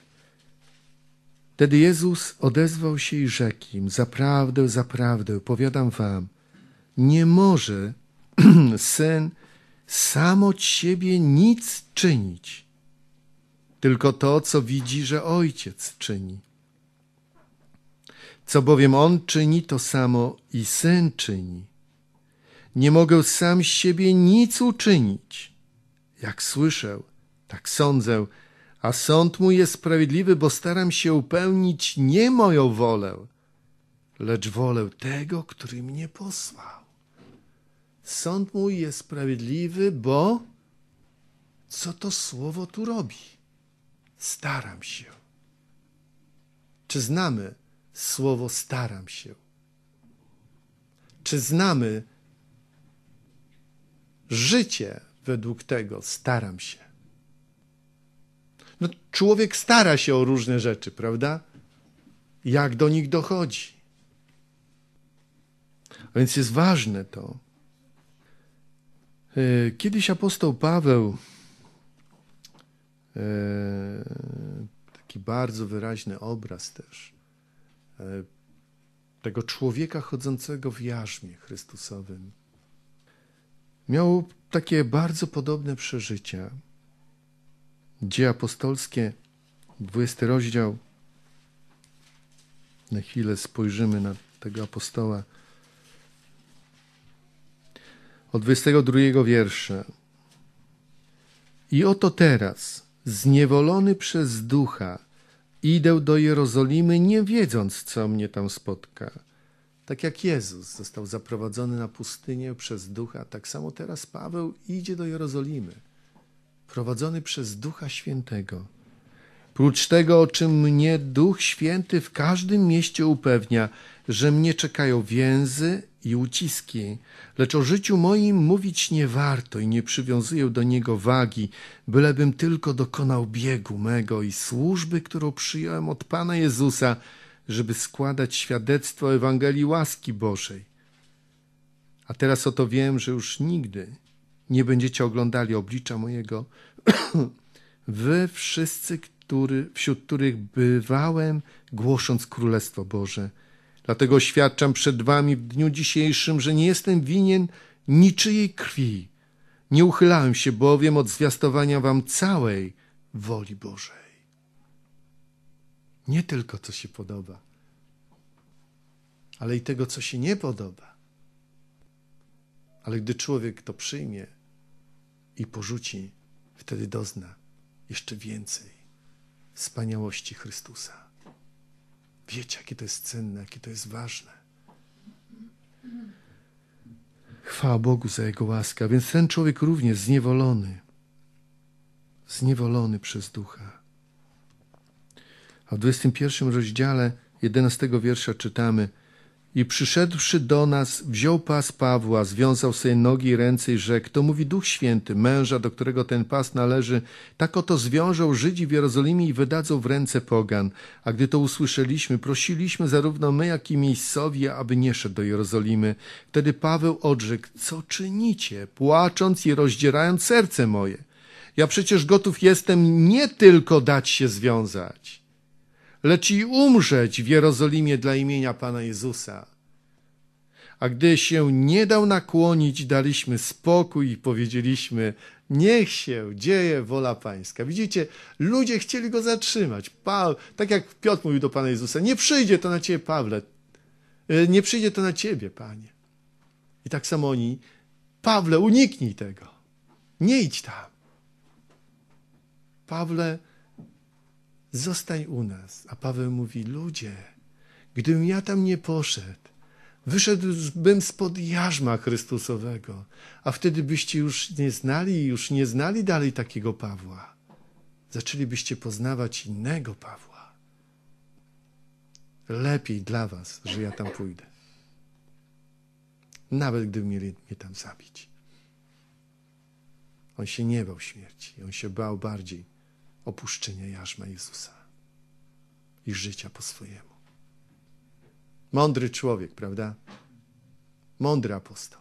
Wtedy Jezus odezwał się i rzekł im, zaprawdę, zaprawdę, powiadam wam, nie może Syn, sam od siebie nic czynić, tylko to, co widzi, że Ojciec czyni. Co bowiem On czyni, to samo i Syn czyni. Nie mogę sam siebie nic uczynić. Jak słyszę, tak sądzę, a sąd mój jest sprawiedliwy, bo staram się upełnić nie moją wolę, lecz wolę tego, który mnie posłał. Sąd mój jest sprawiedliwy, bo co to słowo tu robi? Staram się. Czy znamy słowo staram się? Czy znamy życie według tego staram się? No, człowiek stara się o różne rzeczy, prawda? Jak do nich dochodzi. A więc jest ważne to, E, kiedyś apostoł Paweł, e, taki bardzo wyraźny obraz też, e, tego człowieka chodzącego w jarzmie Chrystusowym, miał takie bardzo podobne przeżycia. Dzieje apostolskie, 20 rozdział. Na chwilę spojrzymy na tego apostoła od 22 wiersza. I oto teraz, zniewolony przez ducha, idę do Jerozolimy, nie wiedząc, co mnie tam spotka. Tak jak Jezus został zaprowadzony na pustynię przez ducha, tak samo teraz Paweł idzie do Jerozolimy, prowadzony przez ducha świętego. Prócz tego, o czym mnie Duch Święty w każdym mieście upewnia, że mnie czekają więzy i uciski, lecz o życiu moim mówić nie warto i nie przywiązuję do niego wagi, bylebym tylko dokonał biegu mego i służby, którą przyjąłem od Pana Jezusa, żeby składać świadectwo Ewangelii łaski Bożej. A teraz oto wiem, że już nigdy nie będziecie oglądali oblicza mojego. Wy wszyscy, który, wśród których bywałem, głosząc Królestwo Boże – Dlatego świadczam przed wami w dniu dzisiejszym, że nie jestem winien niczyjej krwi. Nie uchylałem się bowiem od zwiastowania wam całej woli Bożej. Nie tylko co się podoba, ale i tego, co się nie podoba. Ale gdy człowiek to przyjmie i porzuci, wtedy dozna jeszcze więcej wspaniałości Chrystusa. Wiecie, jakie to jest cenne, jakie to jest ważne. Chwała Bogu za Jego łaskę. Więc ten człowiek również zniewolony, zniewolony przez ducha. A w 21 rozdziale 11 wiersza czytamy, i przyszedłszy do nas, wziął pas Pawła, związał sobie nogi i ręce i rzekł, to mówi Duch Święty, męża, do którego ten pas należy, tak oto zwiążą Żydzi w Jerozolimie i wydadzą w ręce pogan. A gdy to usłyszeliśmy, prosiliśmy zarówno my, jak i miejscowi, aby nie szedł do Jerozolimy. Wtedy Paweł odrzekł, co czynicie, płacząc i rozdzierając serce moje? Ja przecież gotów jestem nie tylko dać się związać, lecz i umrzeć w Jerozolimie dla imienia Pana Jezusa. A gdy się nie dał nakłonić, daliśmy spokój i powiedzieliśmy: Niech się dzieje wola Pańska. Widzicie, ludzie chcieli go zatrzymać. Paul, tak jak Piotr mówił do Pana Jezusa: Nie przyjdzie to na ciebie, Pawle. E, nie przyjdzie to na ciebie, Panie. I tak samo oni: Pawle, uniknij tego. Nie idź tam. Pawle, zostań u nas. A Paweł mówi, ludzie, gdybym ja tam nie poszedł, wyszedłbym spod jarzma Chrystusowego, a wtedy byście już nie znali, już nie znali dalej takiego Pawła. Zaczęlibyście poznawać innego Pawła. Lepiej dla was, że ja tam pójdę. Nawet gdyby mieli mnie tam zabić. On się nie bał śmierci, on się bał bardziej opuszczenie jarzma Jezusa i życia po swojemu. Mądry człowiek, prawda? Mądry apostoł.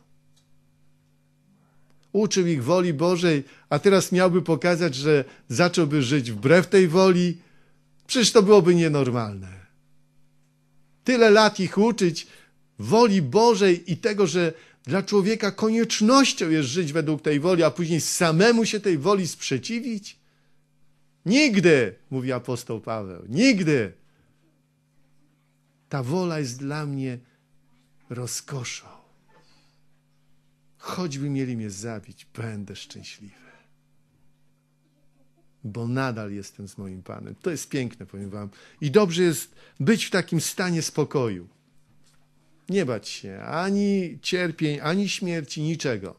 Uczył ich woli Bożej, a teraz miałby pokazać, że zacząłby żyć wbrew tej woli. Przecież to byłoby nienormalne. Tyle lat ich uczyć woli Bożej i tego, że dla człowieka koniecznością jest żyć według tej woli, a później samemu się tej woli sprzeciwić? Nigdy, mówi apostoł Paweł, nigdy. Ta wola jest dla mnie rozkoszą. Choćby mieli mnie zabić, będę szczęśliwy. Bo nadal jestem z moim Panem. To jest piękne, powiem Wam. I dobrze jest być w takim stanie spokoju. Nie bać się ani cierpień, ani śmierci, niczego.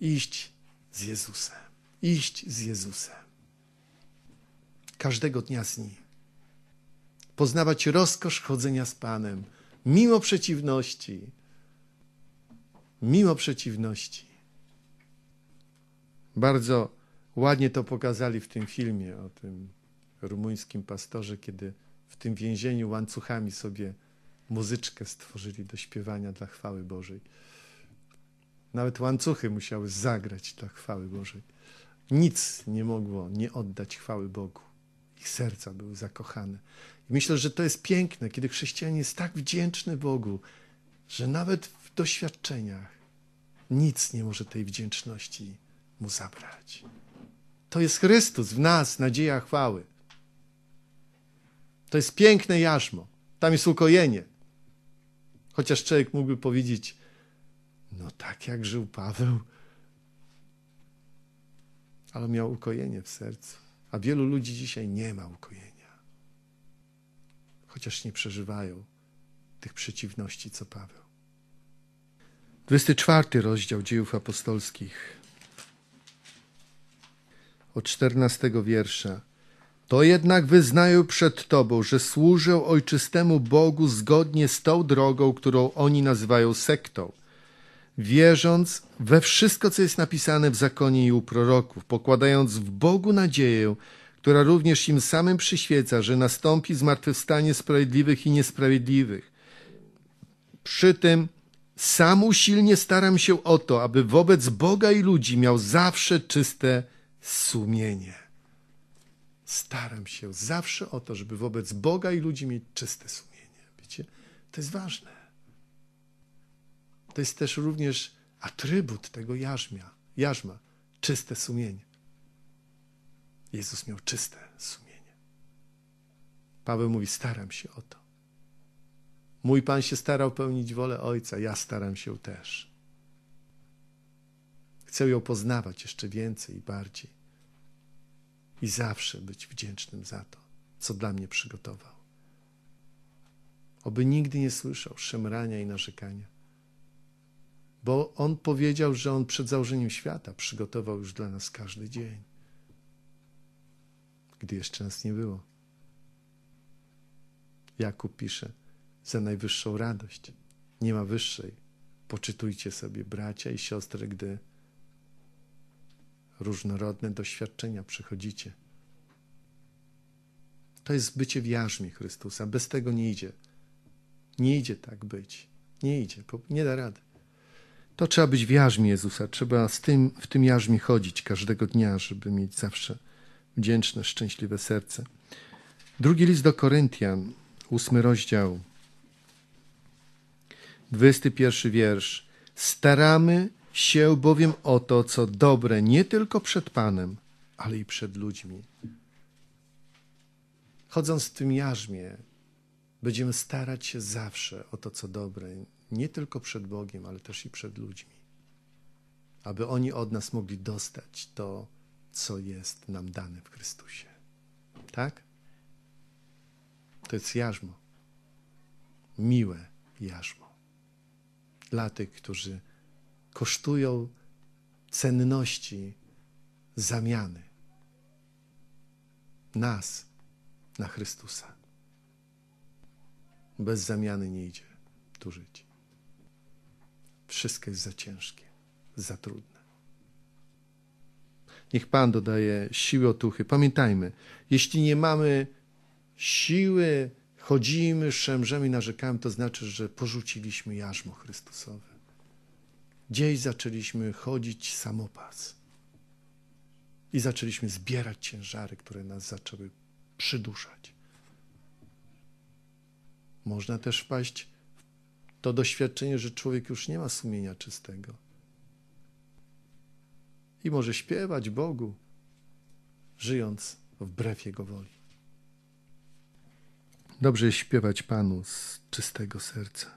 Iść z Jezusem iść z Jezusem. Każdego dnia z Nim. Poznawać rozkosz chodzenia z Panem, mimo przeciwności. Mimo przeciwności. Bardzo ładnie to pokazali w tym filmie o tym rumuńskim pastorze, kiedy w tym więzieniu łańcuchami sobie muzyczkę stworzyli do śpiewania dla chwały Bożej. Nawet łańcuchy musiały zagrać dla chwały Bożej. Nic nie mogło nie oddać chwały Bogu. Ich serca były zakochane. I myślę, że to jest piękne, kiedy chrześcijanin jest tak wdzięczny Bogu, że nawet w doświadczeniach nic nie może tej wdzięczności mu zabrać. To jest Chrystus w nas, nadzieja chwały. To jest piękne jarzmo. Tam jest ukojenie. Chociaż człowiek mógłby powiedzieć, no tak jak żył Paweł, ale miał ukojenie w sercu. A wielu ludzi dzisiaj nie ma ukojenia. Chociaż nie przeżywają tych przeciwności, co Paweł. 24 rozdział dziejów apostolskich. Od 14 wiersza. To jednak wyznaję przed Tobą, że służę ojczystemu Bogu zgodnie z tą drogą, którą oni nazywają sektą wierząc we wszystko, co jest napisane w zakonie i u proroków, pokładając w Bogu nadzieję, która również im samym przyświeca, że nastąpi zmartwychwstanie sprawiedliwych i niesprawiedliwych. Przy tym sam usilnie staram się o to, aby wobec Boga i ludzi miał zawsze czyste sumienie. Staram się zawsze o to, żeby wobec Boga i ludzi mieć czyste sumienie. Wiecie, to jest ważne. To jest też również atrybut tego jarzmia, jarzma, czyste sumienie. Jezus miał czyste sumienie. Paweł mówi: Staram się o to. Mój Pan się starał pełnić wolę Ojca, ja staram się też. Chcę ją poznawać jeszcze więcej i bardziej. I zawsze być wdzięcznym za to, co dla mnie przygotował. Oby nigdy nie słyszał szemrania i narzekania bo On powiedział, że On przed założeniem świata przygotował już dla nas każdy dzień, gdy jeszcze nas nie było. Jakub pisze, za najwyższą radość, nie ma wyższej. Poczytujcie sobie bracia i siostry, gdy różnorodne doświadczenia przychodzicie. To jest bycie w jarzmie Chrystusa. Bez tego nie idzie. Nie idzie tak być. Nie idzie. Nie da rady. To trzeba być w jarzmie Jezusa, trzeba z tym, w tym jarzmie chodzić każdego dnia, żeby mieć zawsze wdzięczne, szczęśliwe serce. Drugi list do Koryntian, ósmy rozdział, 21 wiersz. Staramy się bowiem o to, co dobre nie tylko przed Panem, ale i przed ludźmi. Chodząc w tym jarzmie, będziemy starać się zawsze o to, co dobre, nie tylko przed Bogiem, ale też i przed ludźmi, aby oni od nas mogli dostać to, co jest nam dane w Chrystusie. Tak? To jest jarzmo. Miłe jarzmo. Dla tych, którzy kosztują cenności zamiany nas na Chrystusa. Bez zamiany nie idzie tu żyć. Wszystko jest za ciężkie, za trudne. Niech Pan dodaje siły otuchy. Pamiętajmy, jeśli nie mamy siły, chodzimy, szemrzemy i narzekamy, to znaczy, że porzuciliśmy jarzmo Chrystusowe. Gdzieś zaczęliśmy chodzić samopas. I zaczęliśmy zbierać ciężary, które nas zaczęły przyduszać. Można też wpaść to doświadczenie, że człowiek już nie ma sumienia czystego. I może śpiewać Bogu, żyjąc wbrew Jego woli. Dobrze śpiewać Panu z czystego serca.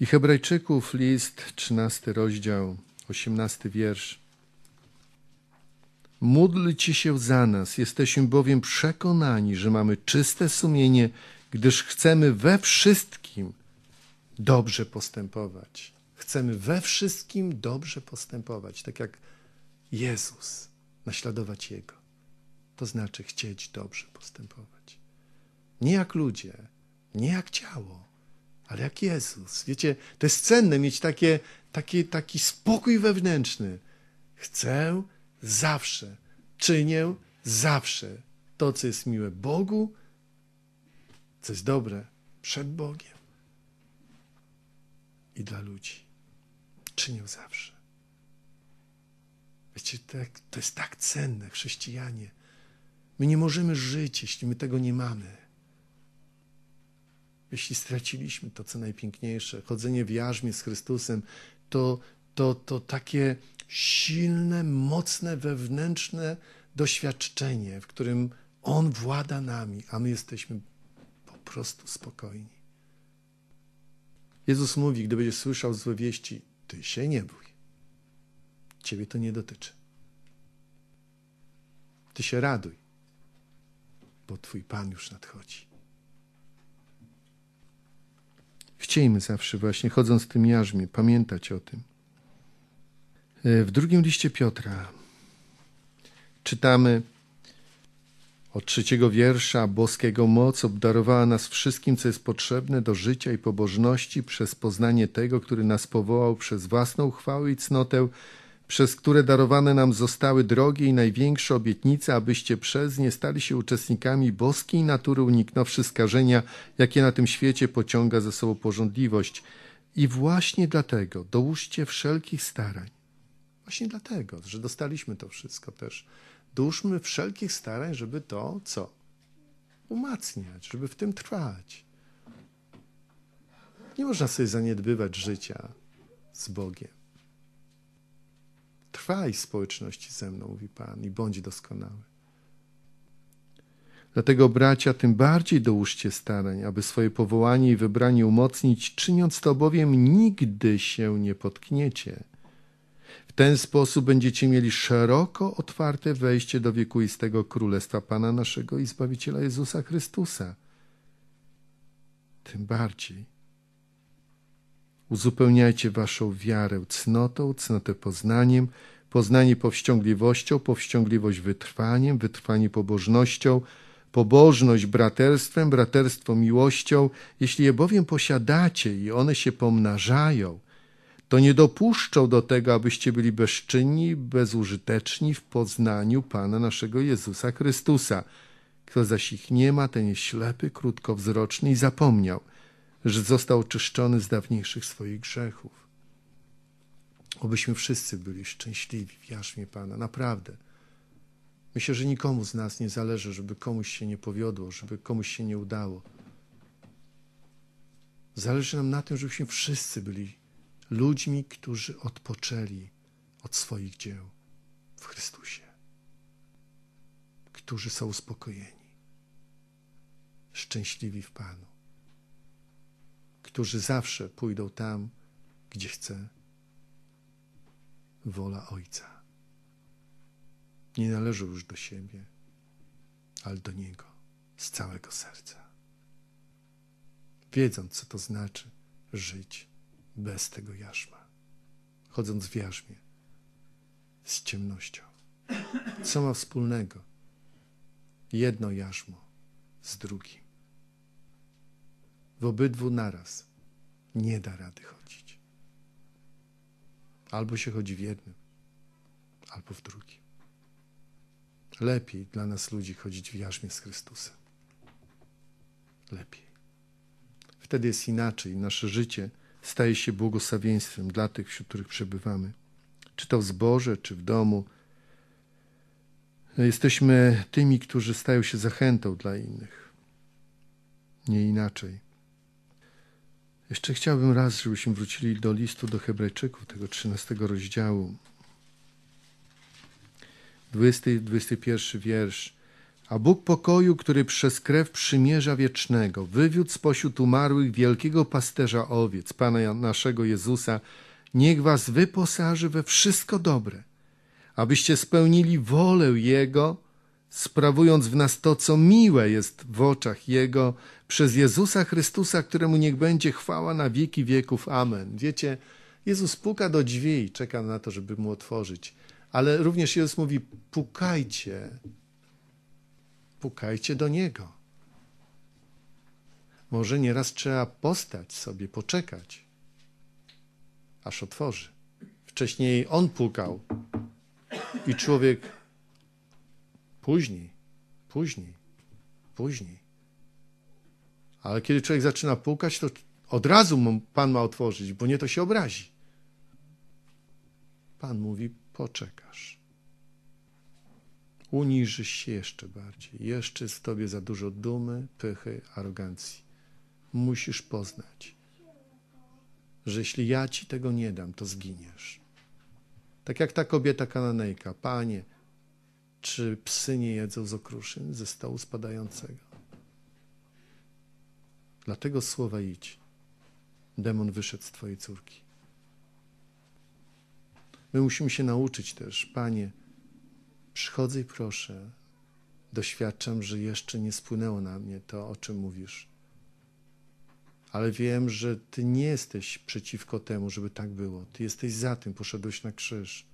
I Hebrajczyków, list, 13 rozdział, 18 wiersz. Módlcie się za nas, jesteśmy bowiem przekonani, że mamy czyste sumienie, gdyż chcemy we wszystkim dobrze postępować. Chcemy we wszystkim dobrze postępować, tak jak Jezus, naśladować Jego. To znaczy chcieć dobrze postępować. Nie jak ludzie, nie jak ciało, ale jak Jezus. Wiecie, to jest cenne mieć takie, takie, taki spokój wewnętrzny. Chcę zawsze, czynię zawsze to, co jest miłe Bogu, co jest dobre przed Bogiem i dla ludzi. Czynił zawsze. Wiecie, to jest tak cenne, chrześcijanie. My nie możemy żyć, jeśli my tego nie mamy. Jeśli straciliśmy to, co najpiękniejsze, chodzenie w jarzmie z Chrystusem, to, to, to takie silne, mocne, wewnętrzne doświadczenie, w którym On włada nami, a my jesteśmy po prostu spokojni. Jezus mówi, gdy będziesz słyszał złe wieści, ty się nie bój. Ciebie to nie dotyczy. Ty się raduj, bo Twój Pan już nadchodzi. Chciejmy zawsze właśnie, chodząc w tym jarzmie, pamiętać o tym. E, w drugim liście Piotra czytamy od trzeciego wiersza boskiego moc obdarowała nas wszystkim, co jest potrzebne do życia i pobożności przez poznanie tego, który nas powołał przez własną chwałę i cnotę, przez które darowane nam zostały drogie i największe obietnice, abyście przez nie stali się uczestnikami boskiej natury, uniknąwszy skażenia, jakie na tym świecie pociąga ze sobą porządliwość. I właśnie dlatego dołóżcie wszelkich starań. Właśnie dlatego, że dostaliśmy to wszystko też Dłużmy wszelkich starań, żeby to co? Umacniać, żeby w tym trwać. Nie można sobie zaniedbywać życia z Bogiem. Trwaj społeczności ze mną, mówi Pan, i bądź doskonały. Dlatego, bracia, tym bardziej dołóżcie starań, aby swoje powołanie i wybranie umocnić, czyniąc to bowiem nigdy się nie potkniecie. W ten sposób będziecie mieli szeroko otwarte wejście do wiekuistego Królestwa Pana naszego i Zbawiciela Jezusa Chrystusa. Tym bardziej uzupełniajcie waszą wiarę cnotą, cnotę poznaniem, poznanie powściągliwością, powściągliwość wytrwaniem, wytrwanie pobożnością, pobożność braterstwem, braterstwo miłością. Jeśli je bowiem posiadacie i one się pomnażają, to nie dopuszczą do tego, abyście byli bezczynni, bezużyteczni w poznaniu Pana naszego Jezusa Chrystusa. Kto zaś ich nie ma, ten jest ślepy, krótkowzroczny i zapomniał, że został oczyszczony z dawniejszych swoich grzechów. Obyśmy wszyscy byli szczęśliwi w jarzmie Pana, naprawdę. Myślę, że nikomu z nas nie zależy, żeby komuś się nie powiodło, żeby komuś się nie udało. Zależy nam na tym, żebyśmy wszyscy byli ludźmi, którzy odpoczęli od swoich dzieł w Chrystusie, którzy są uspokojeni, szczęśliwi w Panu, którzy zawsze pójdą tam, gdzie chce wola Ojca. Nie należą już do siebie, ale do Niego z całego serca. Wiedząc, co to znaczy żyć bez tego jarzma, chodząc w jarzmie, z ciemnością. Co ma wspólnego jedno jarzmo z drugim? W obydwu naraz nie da rady chodzić. Albo się chodzi w jednym, albo w drugim. Lepiej dla nas ludzi chodzić w jarzmie z Chrystusem. Lepiej. Wtedy jest inaczej. Nasze życie staje się błogosławieństwem dla tych, wśród których przebywamy. Czy to w zborze, czy w domu. No, jesteśmy tymi, którzy stają się zachętą dla innych. Nie inaczej. Jeszcze chciałbym raz, żebyśmy wrócili do listu do Hebrajczyków, tego 13 rozdziału. 20 pierwszy 21 wiersz. A Bóg pokoju, który przez krew przymierza wiecznego wywiódł spośród umarłych wielkiego pasterza owiec, Pana naszego Jezusa, niech was wyposaży we wszystko dobre, abyście spełnili wolę Jego, sprawując w nas to, co miłe jest w oczach Jego, przez Jezusa Chrystusa, któremu niech będzie chwała na wieki wieków. Amen. Wiecie, Jezus puka do drzwi i czeka na to, żeby mu otworzyć. Ale również Jezus mówi: Pukajcie, pukajcie do Niego. Może nieraz trzeba postać sobie, poczekać, aż otworzy. Wcześniej on pukał i człowiek później, później, później. Ale kiedy człowiek zaczyna pukać, to od razu Pan ma otworzyć, bo nie to się obrazi. Pan mówi: poczekasz uniżysz się jeszcze bardziej. Jeszcze z tobie za dużo dumy, pychy, arogancji. Musisz poznać, że jeśli ja ci tego nie dam, to zginiesz. Tak jak ta kobieta kananejka, panie, czy psy nie jedzą z okruszyn ze stołu spadającego? Dlatego słowa idź. Demon wyszedł z twojej córki. My musimy się nauczyć też, panie, Przychodzę i proszę. Doświadczam, że jeszcze nie spłynęło na mnie to, o czym mówisz. Ale wiem, że Ty nie jesteś przeciwko temu, żeby tak było. Ty jesteś za tym, poszedłeś na krzyż.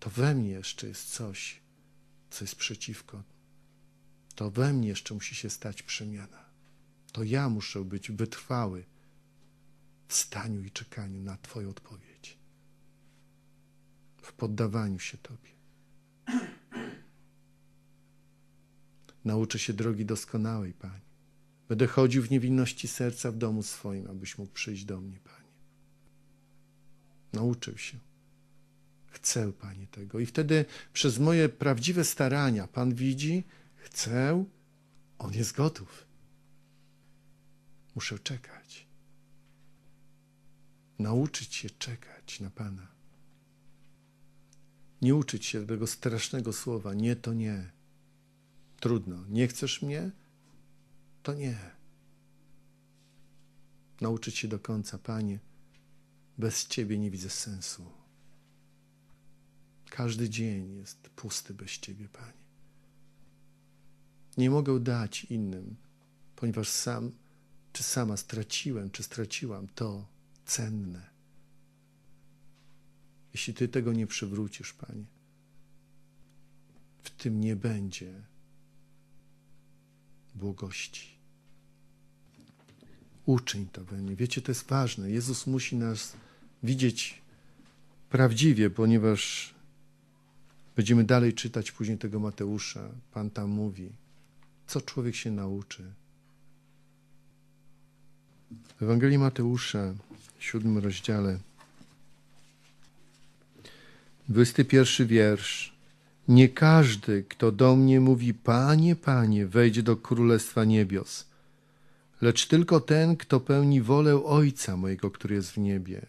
To we mnie jeszcze jest coś, co jest przeciwko. To we mnie jeszcze musi się stać przemiana. To ja muszę być wytrwały w staniu i czekaniu na Twoją odpowiedź, w poddawaniu się Tobie. Nauczę się drogi doskonałej, Panie. Będę chodził w niewinności serca w domu swoim, abyś mógł przyjść do mnie, Panie. Nauczył się. Chcę, Panie, tego. I wtedy przez moje prawdziwe starania Pan widzi, chcę, On jest gotów. Muszę czekać. Nauczyć się czekać na Pana. Nie uczyć się tego strasznego słowa, nie to nie Trudno. Nie chcesz mnie? To nie. Nauczyć się do końca, Panie, bez Ciebie nie widzę sensu. Każdy dzień jest pusty bez Ciebie, Panie. Nie mogę dać innym, ponieważ sam czy sama straciłem, czy straciłam to cenne. Jeśli Ty tego nie przywrócisz, Panie, w tym nie będzie błogości. Uczyń to we mnie. Wiecie, to jest ważne. Jezus musi nas widzieć prawdziwie, ponieważ będziemy dalej czytać później tego Mateusza. Pan tam mówi, co człowiek się nauczy. W Ewangelii Mateusza, w siódmym rozdziale, 21 wiersz. Nie każdy, kto do mnie mówi, Panie, Panie, wejdzie do Królestwa Niebios, lecz tylko ten, kto pełni wolę Ojca mojego, który jest w niebie.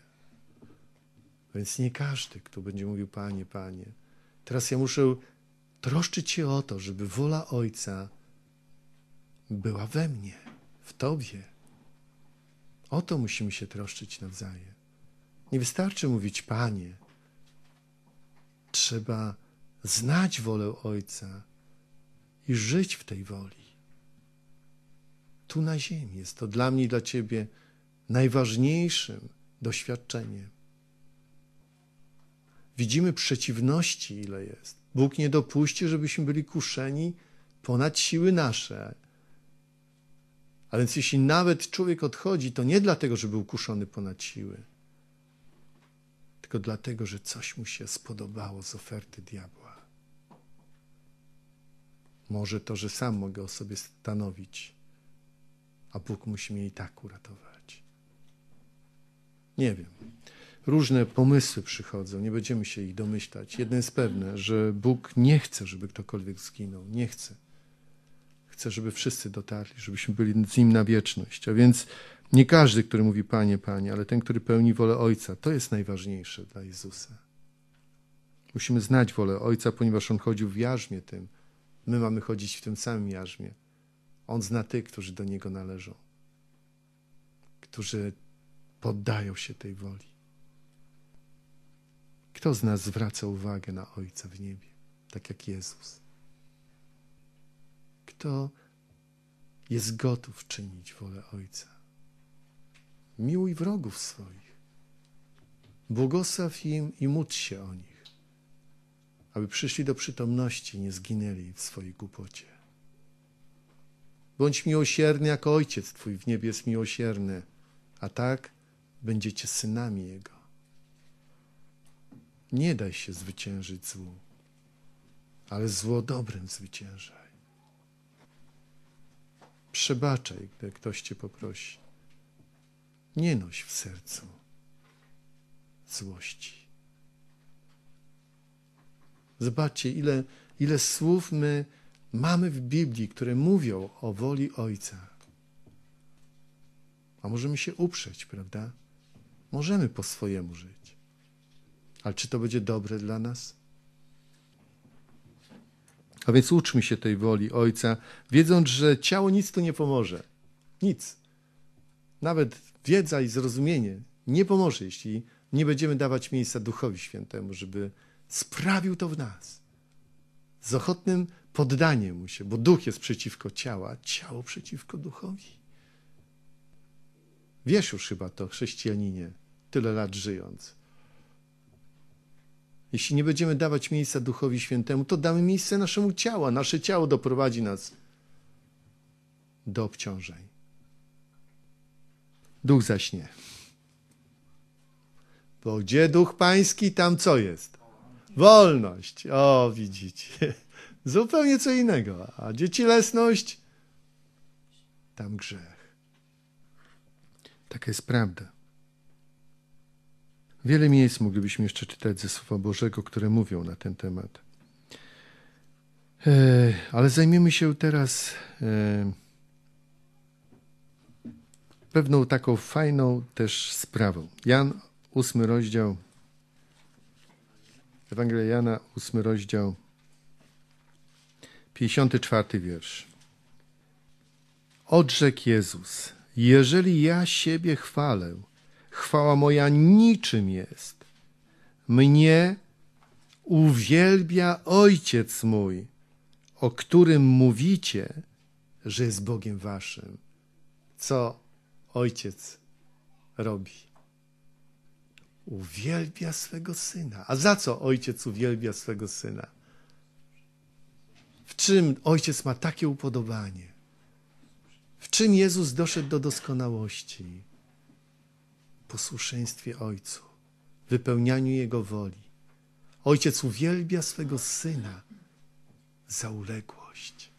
Więc nie każdy, kto będzie mówił, Panie, Panie. Teraz ja muszę troszczyć się o to, żeby wola Ojca była we mnie, w Tobie. O to musimy się troszczyć nawzajem. Nie wystarczy mówić, Panie. Trzeba znać wolę Ojca i żyć w tej woli. Tu na ziemi jest to dla mnie i dla Ciebie najważniejszym doświadczeniem. Widzimy przeciwności, ile jest. Bóg nie dopuści, żebyśmy byli kuszeni ponad siły nasze. A więc jeśli nawet człowiek odchodzi, to nie dlatego, że był kuszony ponad siły, tylko dlatego, że coś mu się spodobało z oferty diabła. Może to, że sam mogę o sobie stanowić, a Bóg musi mnie i tak uratować. Nie wiem. Różne pomysły przychodzą, nie będziemy się ich domyślać. Jedno jest pewne, że Bóg nie chce, żeby ktokolwiek zginął. Nie chce. Chce, żeby wszyscy dotarli, żebyśmy byli z Nim na wieczność. A więc nie każdy, który mówi Panie, Panie, ale ten, który pełni wolę Ojca, to jest najważniejsze dla Jezusa. Musimy znać wolę Ojca, ponieważ On chodził w jarzmie tym, My mamy chodzić w tym samym jarzmie. On zna tych, którzy do Niego należą, którzy poddają się tej woli. Kto z nas zwraca uwagę na Ojca w niebie, tak jak Jezus? Kto jest gotów czynić wolę Ojca? Miłuj wrogów swoich, błogosław im i módl się o nich aby przyszli do przytomności nie zginęli w swojej głupocie. Bądź miłosierny, jak Ojciec Twój w niebie jest miłosierny, a tak będziecie synami Jego. Nie daj się zwyciężyć złu, ale zło dobrem zwyciężaj. Przebaczaj, gdy ktoś Cię poprosi. Nie noś w sercu złości. Zobaczcie, ile, ile słów my mamy w Biblii, które mówią o woli Ojca. A możemy się uprzeć, prawda? Możemy po swojemu żyć. Ale czy to będzie dobre dla nas? A więc uczmy się tej woli Ojca, wiedząc, że ciało nic tu nie pomoże. Nic. Nawet wiedza i zrozumienie nie pomoże, jeśli nie będziemy dawać miejsca Duchowi Świętemu, żeby sprawił to w nas. Z ochotnym poddaniem mu się, bo duch jest przeciwko ciała, ciało przeciwko duchowi. Wiesz już chyba to, chrześcijaninie, tyle lat żyjąc. Jeśli nie będziemy dawać miejsca Duchowi Świętemu, to damy miejsce naszemu ciału. Nasze ciało doprowadzi nas do obciążeń. Duch zaśnie. Bo gdzie duch pański, tam co jest? Wolność. O, widzicie. Zupełnie co innego. A dziecilesność? Tam grzech. Taka jest prawda. Wiele miejsc moglibyśmy jeszcze czytać ze Słowa Bożego, które mówią na ten temat. E, ale zajmiemy się teraz e, pewną taką fajną też sprawą. Jan, ósmy rozdział, Ewangelia Jana, 8 rozdział, 54 wiersz. Odrzekł Jezus, jeżeli ja siebie chwalę, chwała moja niczym jest. Mnie uwielbia Ojciec mój, o którym mówicie, że jest Bogiem waszym. Co Ojciec robi? Uwielbia swego syna. A za co ojciec uwielbia swego syna? W czym ojciec ma takie upodobanie? W czym Jezus doszedł do doskonałości? Posłuszeństwie ojcu, wypełnianiu jego woli. Ojciec uwielbia swego syna za uległość,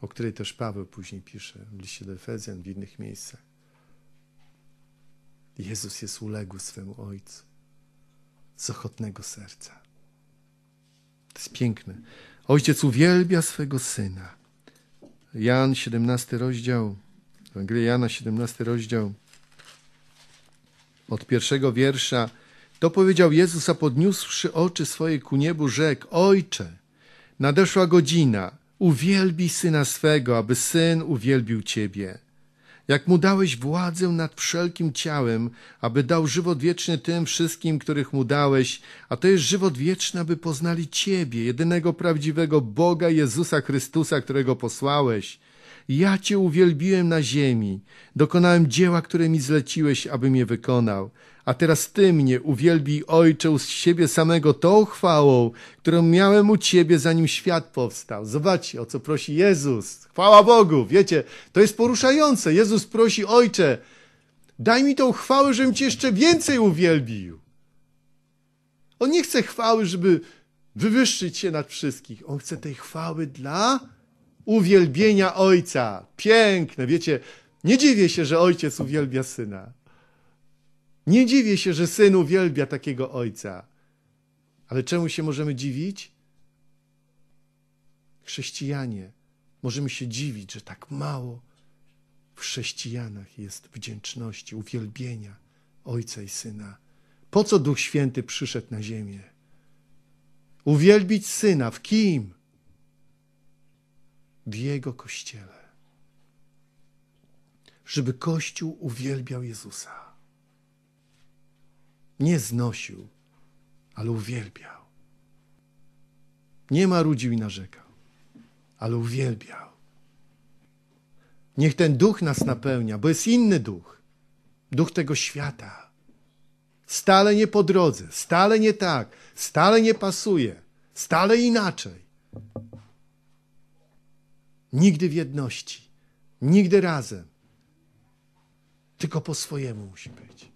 o której też Paweł później pisze w liście do Efezjan w innych miejscach. Jezus jest uległy swemu Ojcu z ochotnego serca. To jest piękne. Ojciec uwielbia swego Syna. Jan 17 rozdział, Ewangelia Jana 17 rozdział, od pierwszego wiersza. To powiedział Jezus, a podniósłszy oczy swoje ku niebu, rzekł: Ojcze, nadeszła godzina, uwielbi syna swego, aby syn uwielbił ciebie, jak mu dałeś władzę nad wszelkim ciałem, aby dał żywot wieczny tym wszystkim, których mu dałeś, a to jest żywot wieczny, aby poznali Ciebie, jedynego prawdziwego Boga, Jezusa Chrystusa, którego posłałeś ja Cię uwielbiłem na ziemi, dokonałem dzieła, które mi zleciłeś, abym je wykonał. A teraz Ty mnie uwielbij, Ojcze, z siebie samego tą chwałą, którą miałem u Ciebie, zanim świat powstał. Zobaczcie, o co prosi Jezus. Chwała Bogu, wiecie, to jest poruszające. Jezus prosi, Ojcze, daj mi tą chwałę, żebym Cię jeszcze więcej uwielbił. On nie chce chwały, żeby wywyższyć się nad wszystkich. On chce tej chwały dla uwielbienia ojca. Piękne, wiecie. Nie dziwię się, że ojciec uwielbia syna. Nie dziwię się, że syn uwielbia takiego ojca. Ale czemu się możemy dziwić? Chrześcijanie, możemy się dziwić, że tak mało w chrześcijanach jest wdzięczności, uwielbienia ojca i syna. Po co Duch Święty przyszedł na ziemię? Uwielbić syna w kim? w Jego kościele. Żeby Kościół uwielbiał Jezusa. Nie znosił, ale uwielbiał. Nie marudził i narzekał, ale uwielbiał. Niech ten duch nas napełnia, bo jest inny duch. Duch tego świata. Stale nie po drodze, stale nie tak, stale nie pasuje, stale inaczej. Nigdy w jedności, nigdy razem. Tylko po swojemu musi być.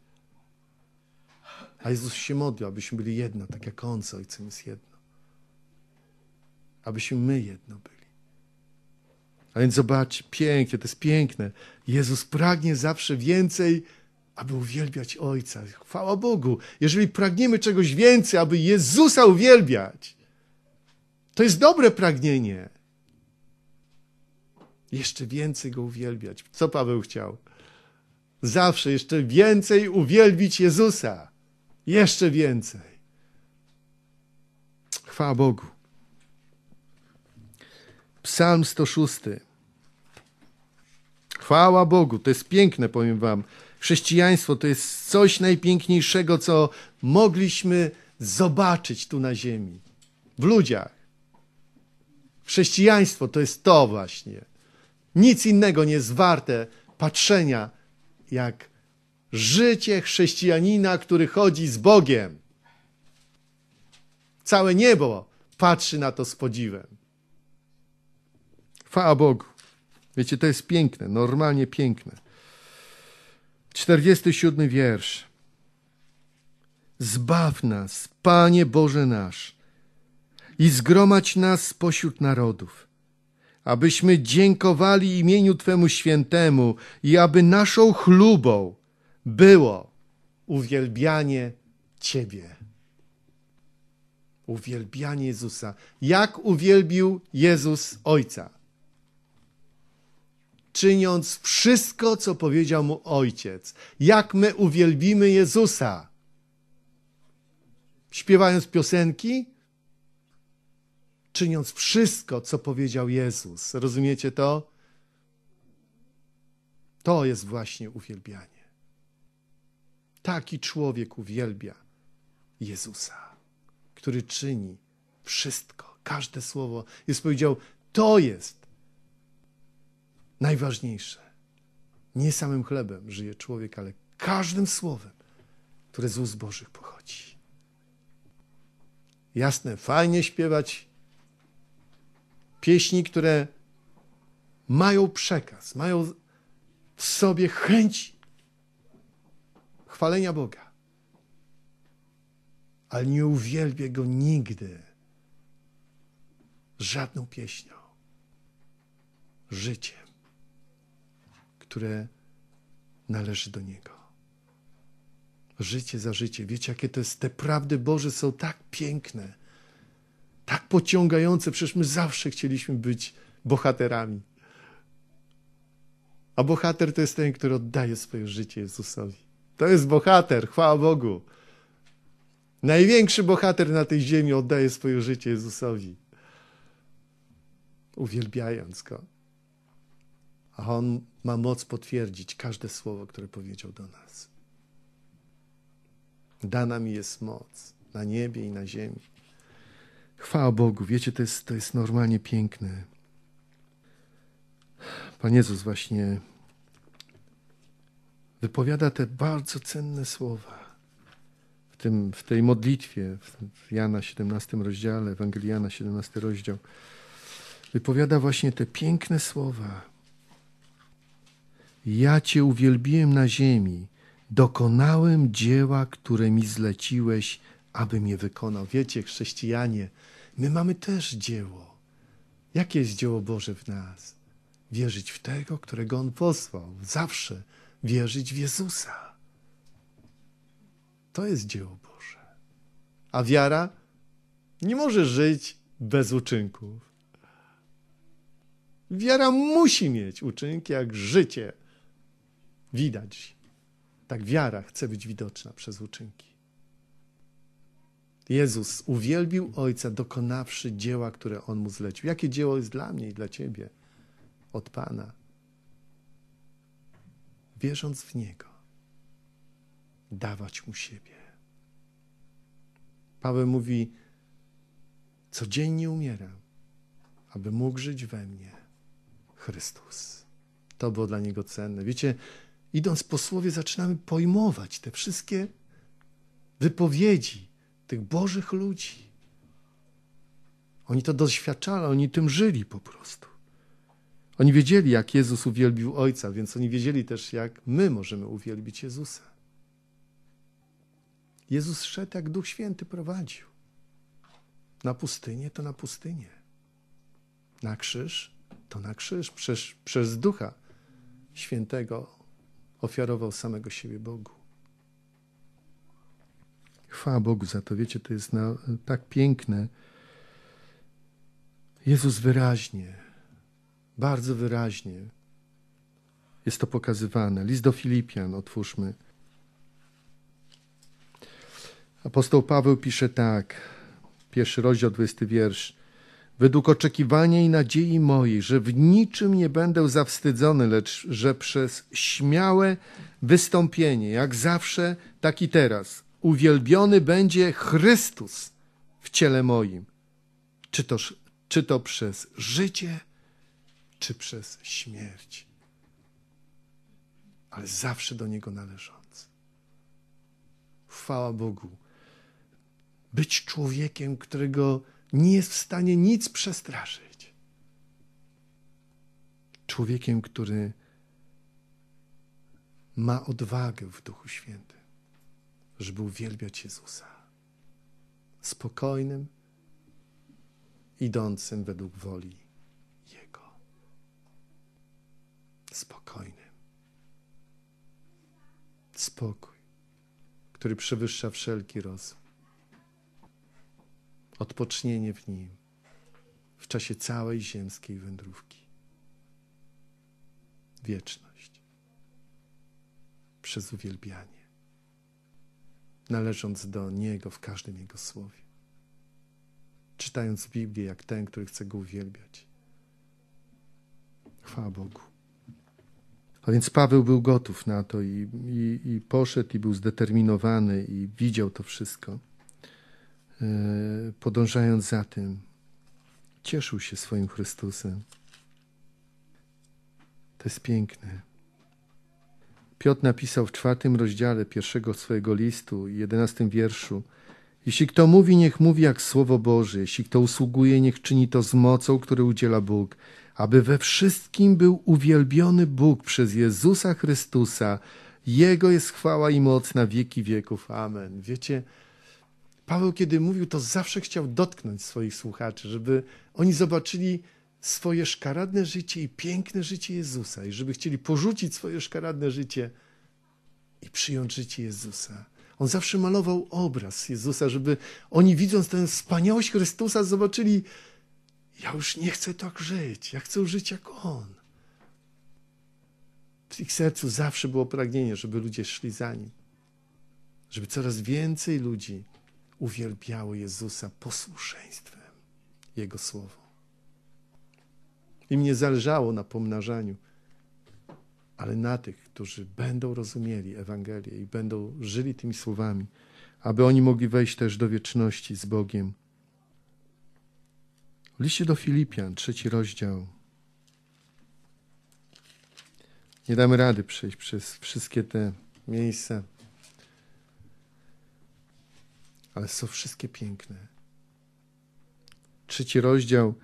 A Jezus się modlił, abyśmy byli jedno, tak jak On z Ojcem jest jedno. Abyśmy my jedno byli. A więc zobaczcie, pięknie, to jest piękne. Jezus pragnie zawsze więcej, aby uwielbiać Ojca. Chwała Bogu. Jeżeli pragniemy czegoś więcej, aby Jezusa uwielbiać, to jest dobre pragnienie jeszcze więcej go uwielbiać. Co Paweł chciał? Zawsze jeszcze więcej uwielbić Jezusa. Jeszcze więcej. Chwała Bogu. Psalm 106. Chwała Bogu. To jest piękne, powiem Wam. Chrześcijaństwo to jest coś najpiękniejszego, co mogliśmy zobaczyć tu na ziemi, w ludziach. Chrześcijaństwo to jest to właśnie. Nic innego nie jest warte patrzenia, jak życie chrześcijanina, który chodzi z Bogiem. Całe niebo patrzy na to z podziwem. Chwała Bogu. Wiecie, to jest piękne, normalnie piękne. 47 wiersz. Zbaw nas, Panie Boże nasz, i zgromadź nas spośród narodów abyśmy dziękowali imieniu Twemu świętemu i aby naszą chlubą było uwielbianie Ciebie. Uwielbianie Jezusa. Jak uwielbił Jezus Ojca? Czyniąc wszystko, co powiedział mu Ojciec. Jak my uwielbimy Jezusa? Śpiewając piosenki? czyniąc wszystko, co powiedział Jezus. Rozumiecie to? To jest właśnie uwielbianie. Taki człowiek uwielbia Jezusa, który czyni wszystko, każde słowo. Jest powiedział, to jest najważniejsze. Nie samym chlebem żyje człowiek, ale każdym słowem, które z ust Bożych pochodzi. Jasne, fajnie śpiewać Pieśni, które mają przekaz, mają w sobie chęć chwalenia Boga. Ale nie uwielbię go nigdy żadną pieśnią, życiem, które należy do niego. Życie za życie. Wiecie, jakie to jest? Te prawdy Boże są tak piękne tak pociągające, przecież my zawsze chcieliśmy być bohaterami. A bohater to jest ten, który oddaje swoje życie Jezusowi. To jest bohater, chwała Bogu. Największy bohater na tej ziemi oddaje swoje życie Jezusowi, uwielbiając go. A on ma moc potwierdzić każde słowo, które powiedział do nas. Dana mi jest moc na niebie i na ziemi. Chwała Bogu, wiecie, to jest, to jest normalnie piękne. Pan Jezus właśnie wypowiada te bardzo cenne słowa w, tym, w tej modlitwie w Jana 17 rozdziale, Ewangeliana Jana 17 rozdział. Wypowiada właśnie te piękne słowa. Ja Cię uwielbiłem na ziemi, dokonałem dzieła, które mi zleciłeś – abym je wykonał. Wiecie, chrześcijanie, my mamy też dzieło. Jakie jest dzieło Boże w nas? Wierzyć w tego, którego On posłał. Zawsze wierzyć w Jezusa. To jest dzieło Boże. A wiara nie może żyć bez uczynków. Wiara musi mieć uczynki jak życie. Widać. Tak wiara chce być widoczna przez uczynki. Jezus uwielbił Ojca, dokonawszy dzieła, które On mu zlecił. Jakie dzieło jest dla mnie i dla Ciebie? Od Pana. Wierząc w Niego, dawać Mu siebie. Paweł mówi: Codziennie umieram, aby mógł żyć we mnie Chrystus. To było dla niego cenne. Wiecie, idąc po słowie, zaczynamy pojmować te wszystkie wypowiedzi, tych Bożych ludzi. Oni to doświadczali, oni tym żyli po prostu. Oni wiedzieli, jak Jezus uwielbił Ojca, więc oni wiedzieli też, jak my możemy uwielbić Jezusa. Jezus szedł, jak Duch Święty prowadził. Na pustynię to na pustynię. Na krzyż to na krzyż. Przez, przez Ducha Świętego ofiarował samego siebie Bogu. Chwała Bogu za to, wiecie, to jest na, tak piękne. Jezus wyraźnie, bardzo wyraźnie jest to pokazywane. List do Filipian, otwórzmy. Apostoł Paweł pisze tak, pierwszy rozdział, dwudziesty wiersz. Według oczekiwania i nadziei mojej, że w niczym nie będę zawstydzony, lecz że przez śmiałe wystąpienie, jak zawsze, tak i teraz, uwielbiony będzie Chrystus w ciele moim. Czy to, czy to przez życie, czy przez śmierć. Ale zawsze do Niego należąc. Chwała Bogu. Być człowiekiem, którego nie jest w stanie nic przestraszyć. Człowiekiem, który ma odwagę w Duchu Świętym żeby uwielbiać Jezusa. Spokojnym, idącym według woli Jego. Spokojnym. Spokój, który przewyższa wszelki rozum. Odpocznienie w Nim w czasie całej ziemskiej wędrówki. Wieczność przez uwielbianie należąc do Niego w każdym Jego słowie, czytając Biblię jak ten, który chce go uwielbiać. Chwała Bogu. A więc Paweł był gotów na to i, i, i poszedł, i był zdeterminowany, i widział to wszystko. E, podążając za tym, cieszył się swoim Chrystusem. To jest piękne. Piotr napisał w czwartym rozdziale pierwszego swojego listu, jedenastym wierszu, jeśli kto mówi, niech mówi jak Słowo Boże, jeśli kto usługuje, niech czyni to z mocą, który udziela Bóg, aby we wszystkim był uwielbiony Bóg przez Jezusa Chrystusa. Jego jest chwała i moc na wieki wieków. Amen. Wiecie, Paweł, kiedy mówił, to zawsze chciał dotknąć swoich słuchaczy, żeby oni zobaczyli swoje szkaradne życie i piękne życie Jezusa, i żeby chcieli porzucić swoje szkaradne życie i przyjąć życie Jezusa. On zawsze malował obraz Jezusa, żeby oni widząc tę wspaniałość Chrystusa zobaczyli, ja już nie chcę tak żyć, ja chcę żyć jak On. W ich sercu zawsze było pragnienie, żeby ludzie szli za Nim, żeby coraz więcej ludzi uwielbiało Jezusa posłuszeństwem Jego Słowu. Im nie zależało na pomnażaniu, ale na tych, którzy będą rozumieli Ewangelię i będą żyli tymi słowami, aby oni mogli wejść też do wieczności z Bogiem. W liście do Filipian, trzeci rozdział. Nie damy rady przejść przez wszystkie te miejsca, ale są wszystkie piękne. Trzeci rozdział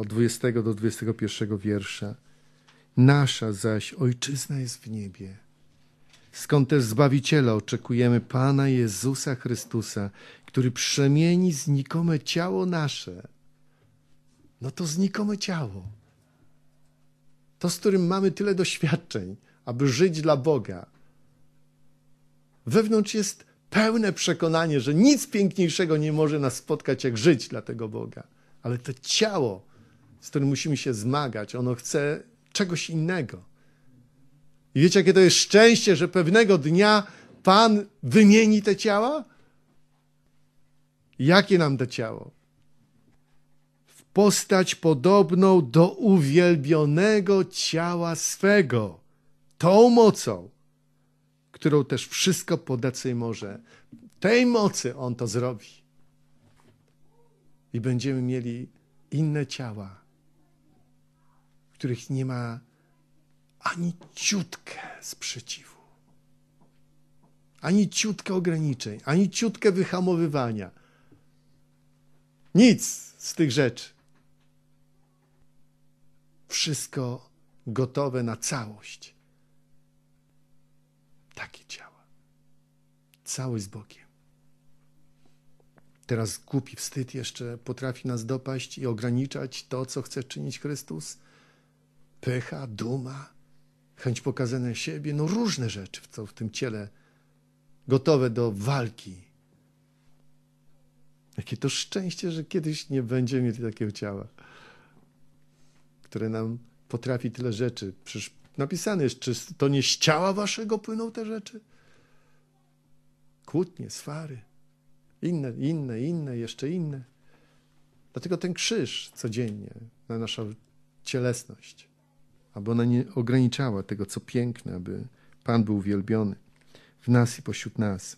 od 20 do 21 wiersza. Nasza zaś ojczyzna jest w niebie, skąd też Zbawiciela oczekujemy Pana Jezusa Chrystusa, który przemieni znikome ciało nasze. No to znikome ciało. To, z którym mamy tyle doświadczeń, aby żyć dla Boga. Wewnątrz jest pełne przekonanie, że nic piękniejszego nie może nas spotkać, jak żyć dla tego Boga. Ale to ciało z którym musimy się zmagać. Ono chce czegoś innego. I wiecie, jakie to jest szczęście, że pewnego dnia Pan wymieni te ciała? Jakie nam da ciało? W postać podobną do uwielbionego ciała swego, tą mocą, którą też wszystko podać może. Tej mocy On to zrobi. I będziemy mieli inne ciała, których nie ma ani ciutkę sprzeciwu, ani ciutkę ograniczeń, ani ciutkę wyhamowywania. Nic z tych rzeczy. Wszystko gotowe na całość. Takie działa. Cały z Bogiem. Teraz głupi wstyd jeszcze potrafi nas dopaść i ograniczać to, co chce czynić Chrystus pycha, duma, chęć pokazania siebie, no różne rzeczy, co w tym ciele gotowe do walki. Jakie to szczęście, że kiedyś nie będzie mieli takiego ciała, które nam potrafi tyle rzeczy. Przecież napisane jest, czy to nie z ciała waszego płyną te rzeczy? Kłótnie, swary, inne, inne, inne, jeszcze inne. Dlatego ten krzyż codziennie na naszą cielesność aby ona nie ograniczała tego, co piękne, aby Pan był uwielbiony w nas i pośród nas.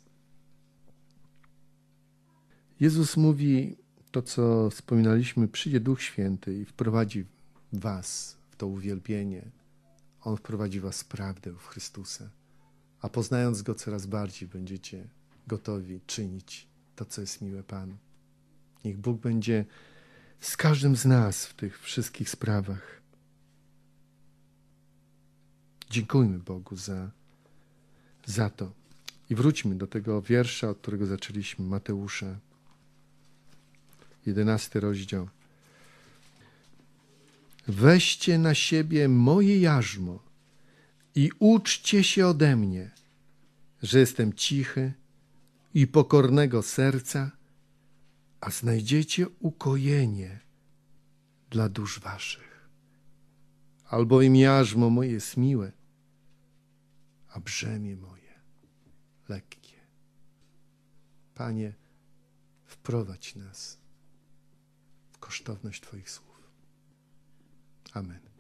Jezus mówi to, co wspominaliśmy, przyjdzie Duch Święty i wprowadzi was w to uwielbienie. On wprowadzi was w prawdę, w Chrystusa. A poznając Go coraz bardziej będziecie gotowi czynić to, co jest miłe Panu. Niech Bóg będzie z każdym z nas w tych wszystkich sprawach. Dziękujmy Bogu za, za to. I wróćmy do tego wiersza, od którego zaczęliśmy, Mateusza, jedenasty rozdział. Weźcie na siebie moje jarzmo i uczcie się ode mnie, że jestem cichy i pokornego serca, a znajdziecie ukojenie dla dusz waszych. Albo im jarzmo moje jest miłe, a brzemię moje lekkie. Panie, wprowadź nas w kosztowność Twoich słów. Amen.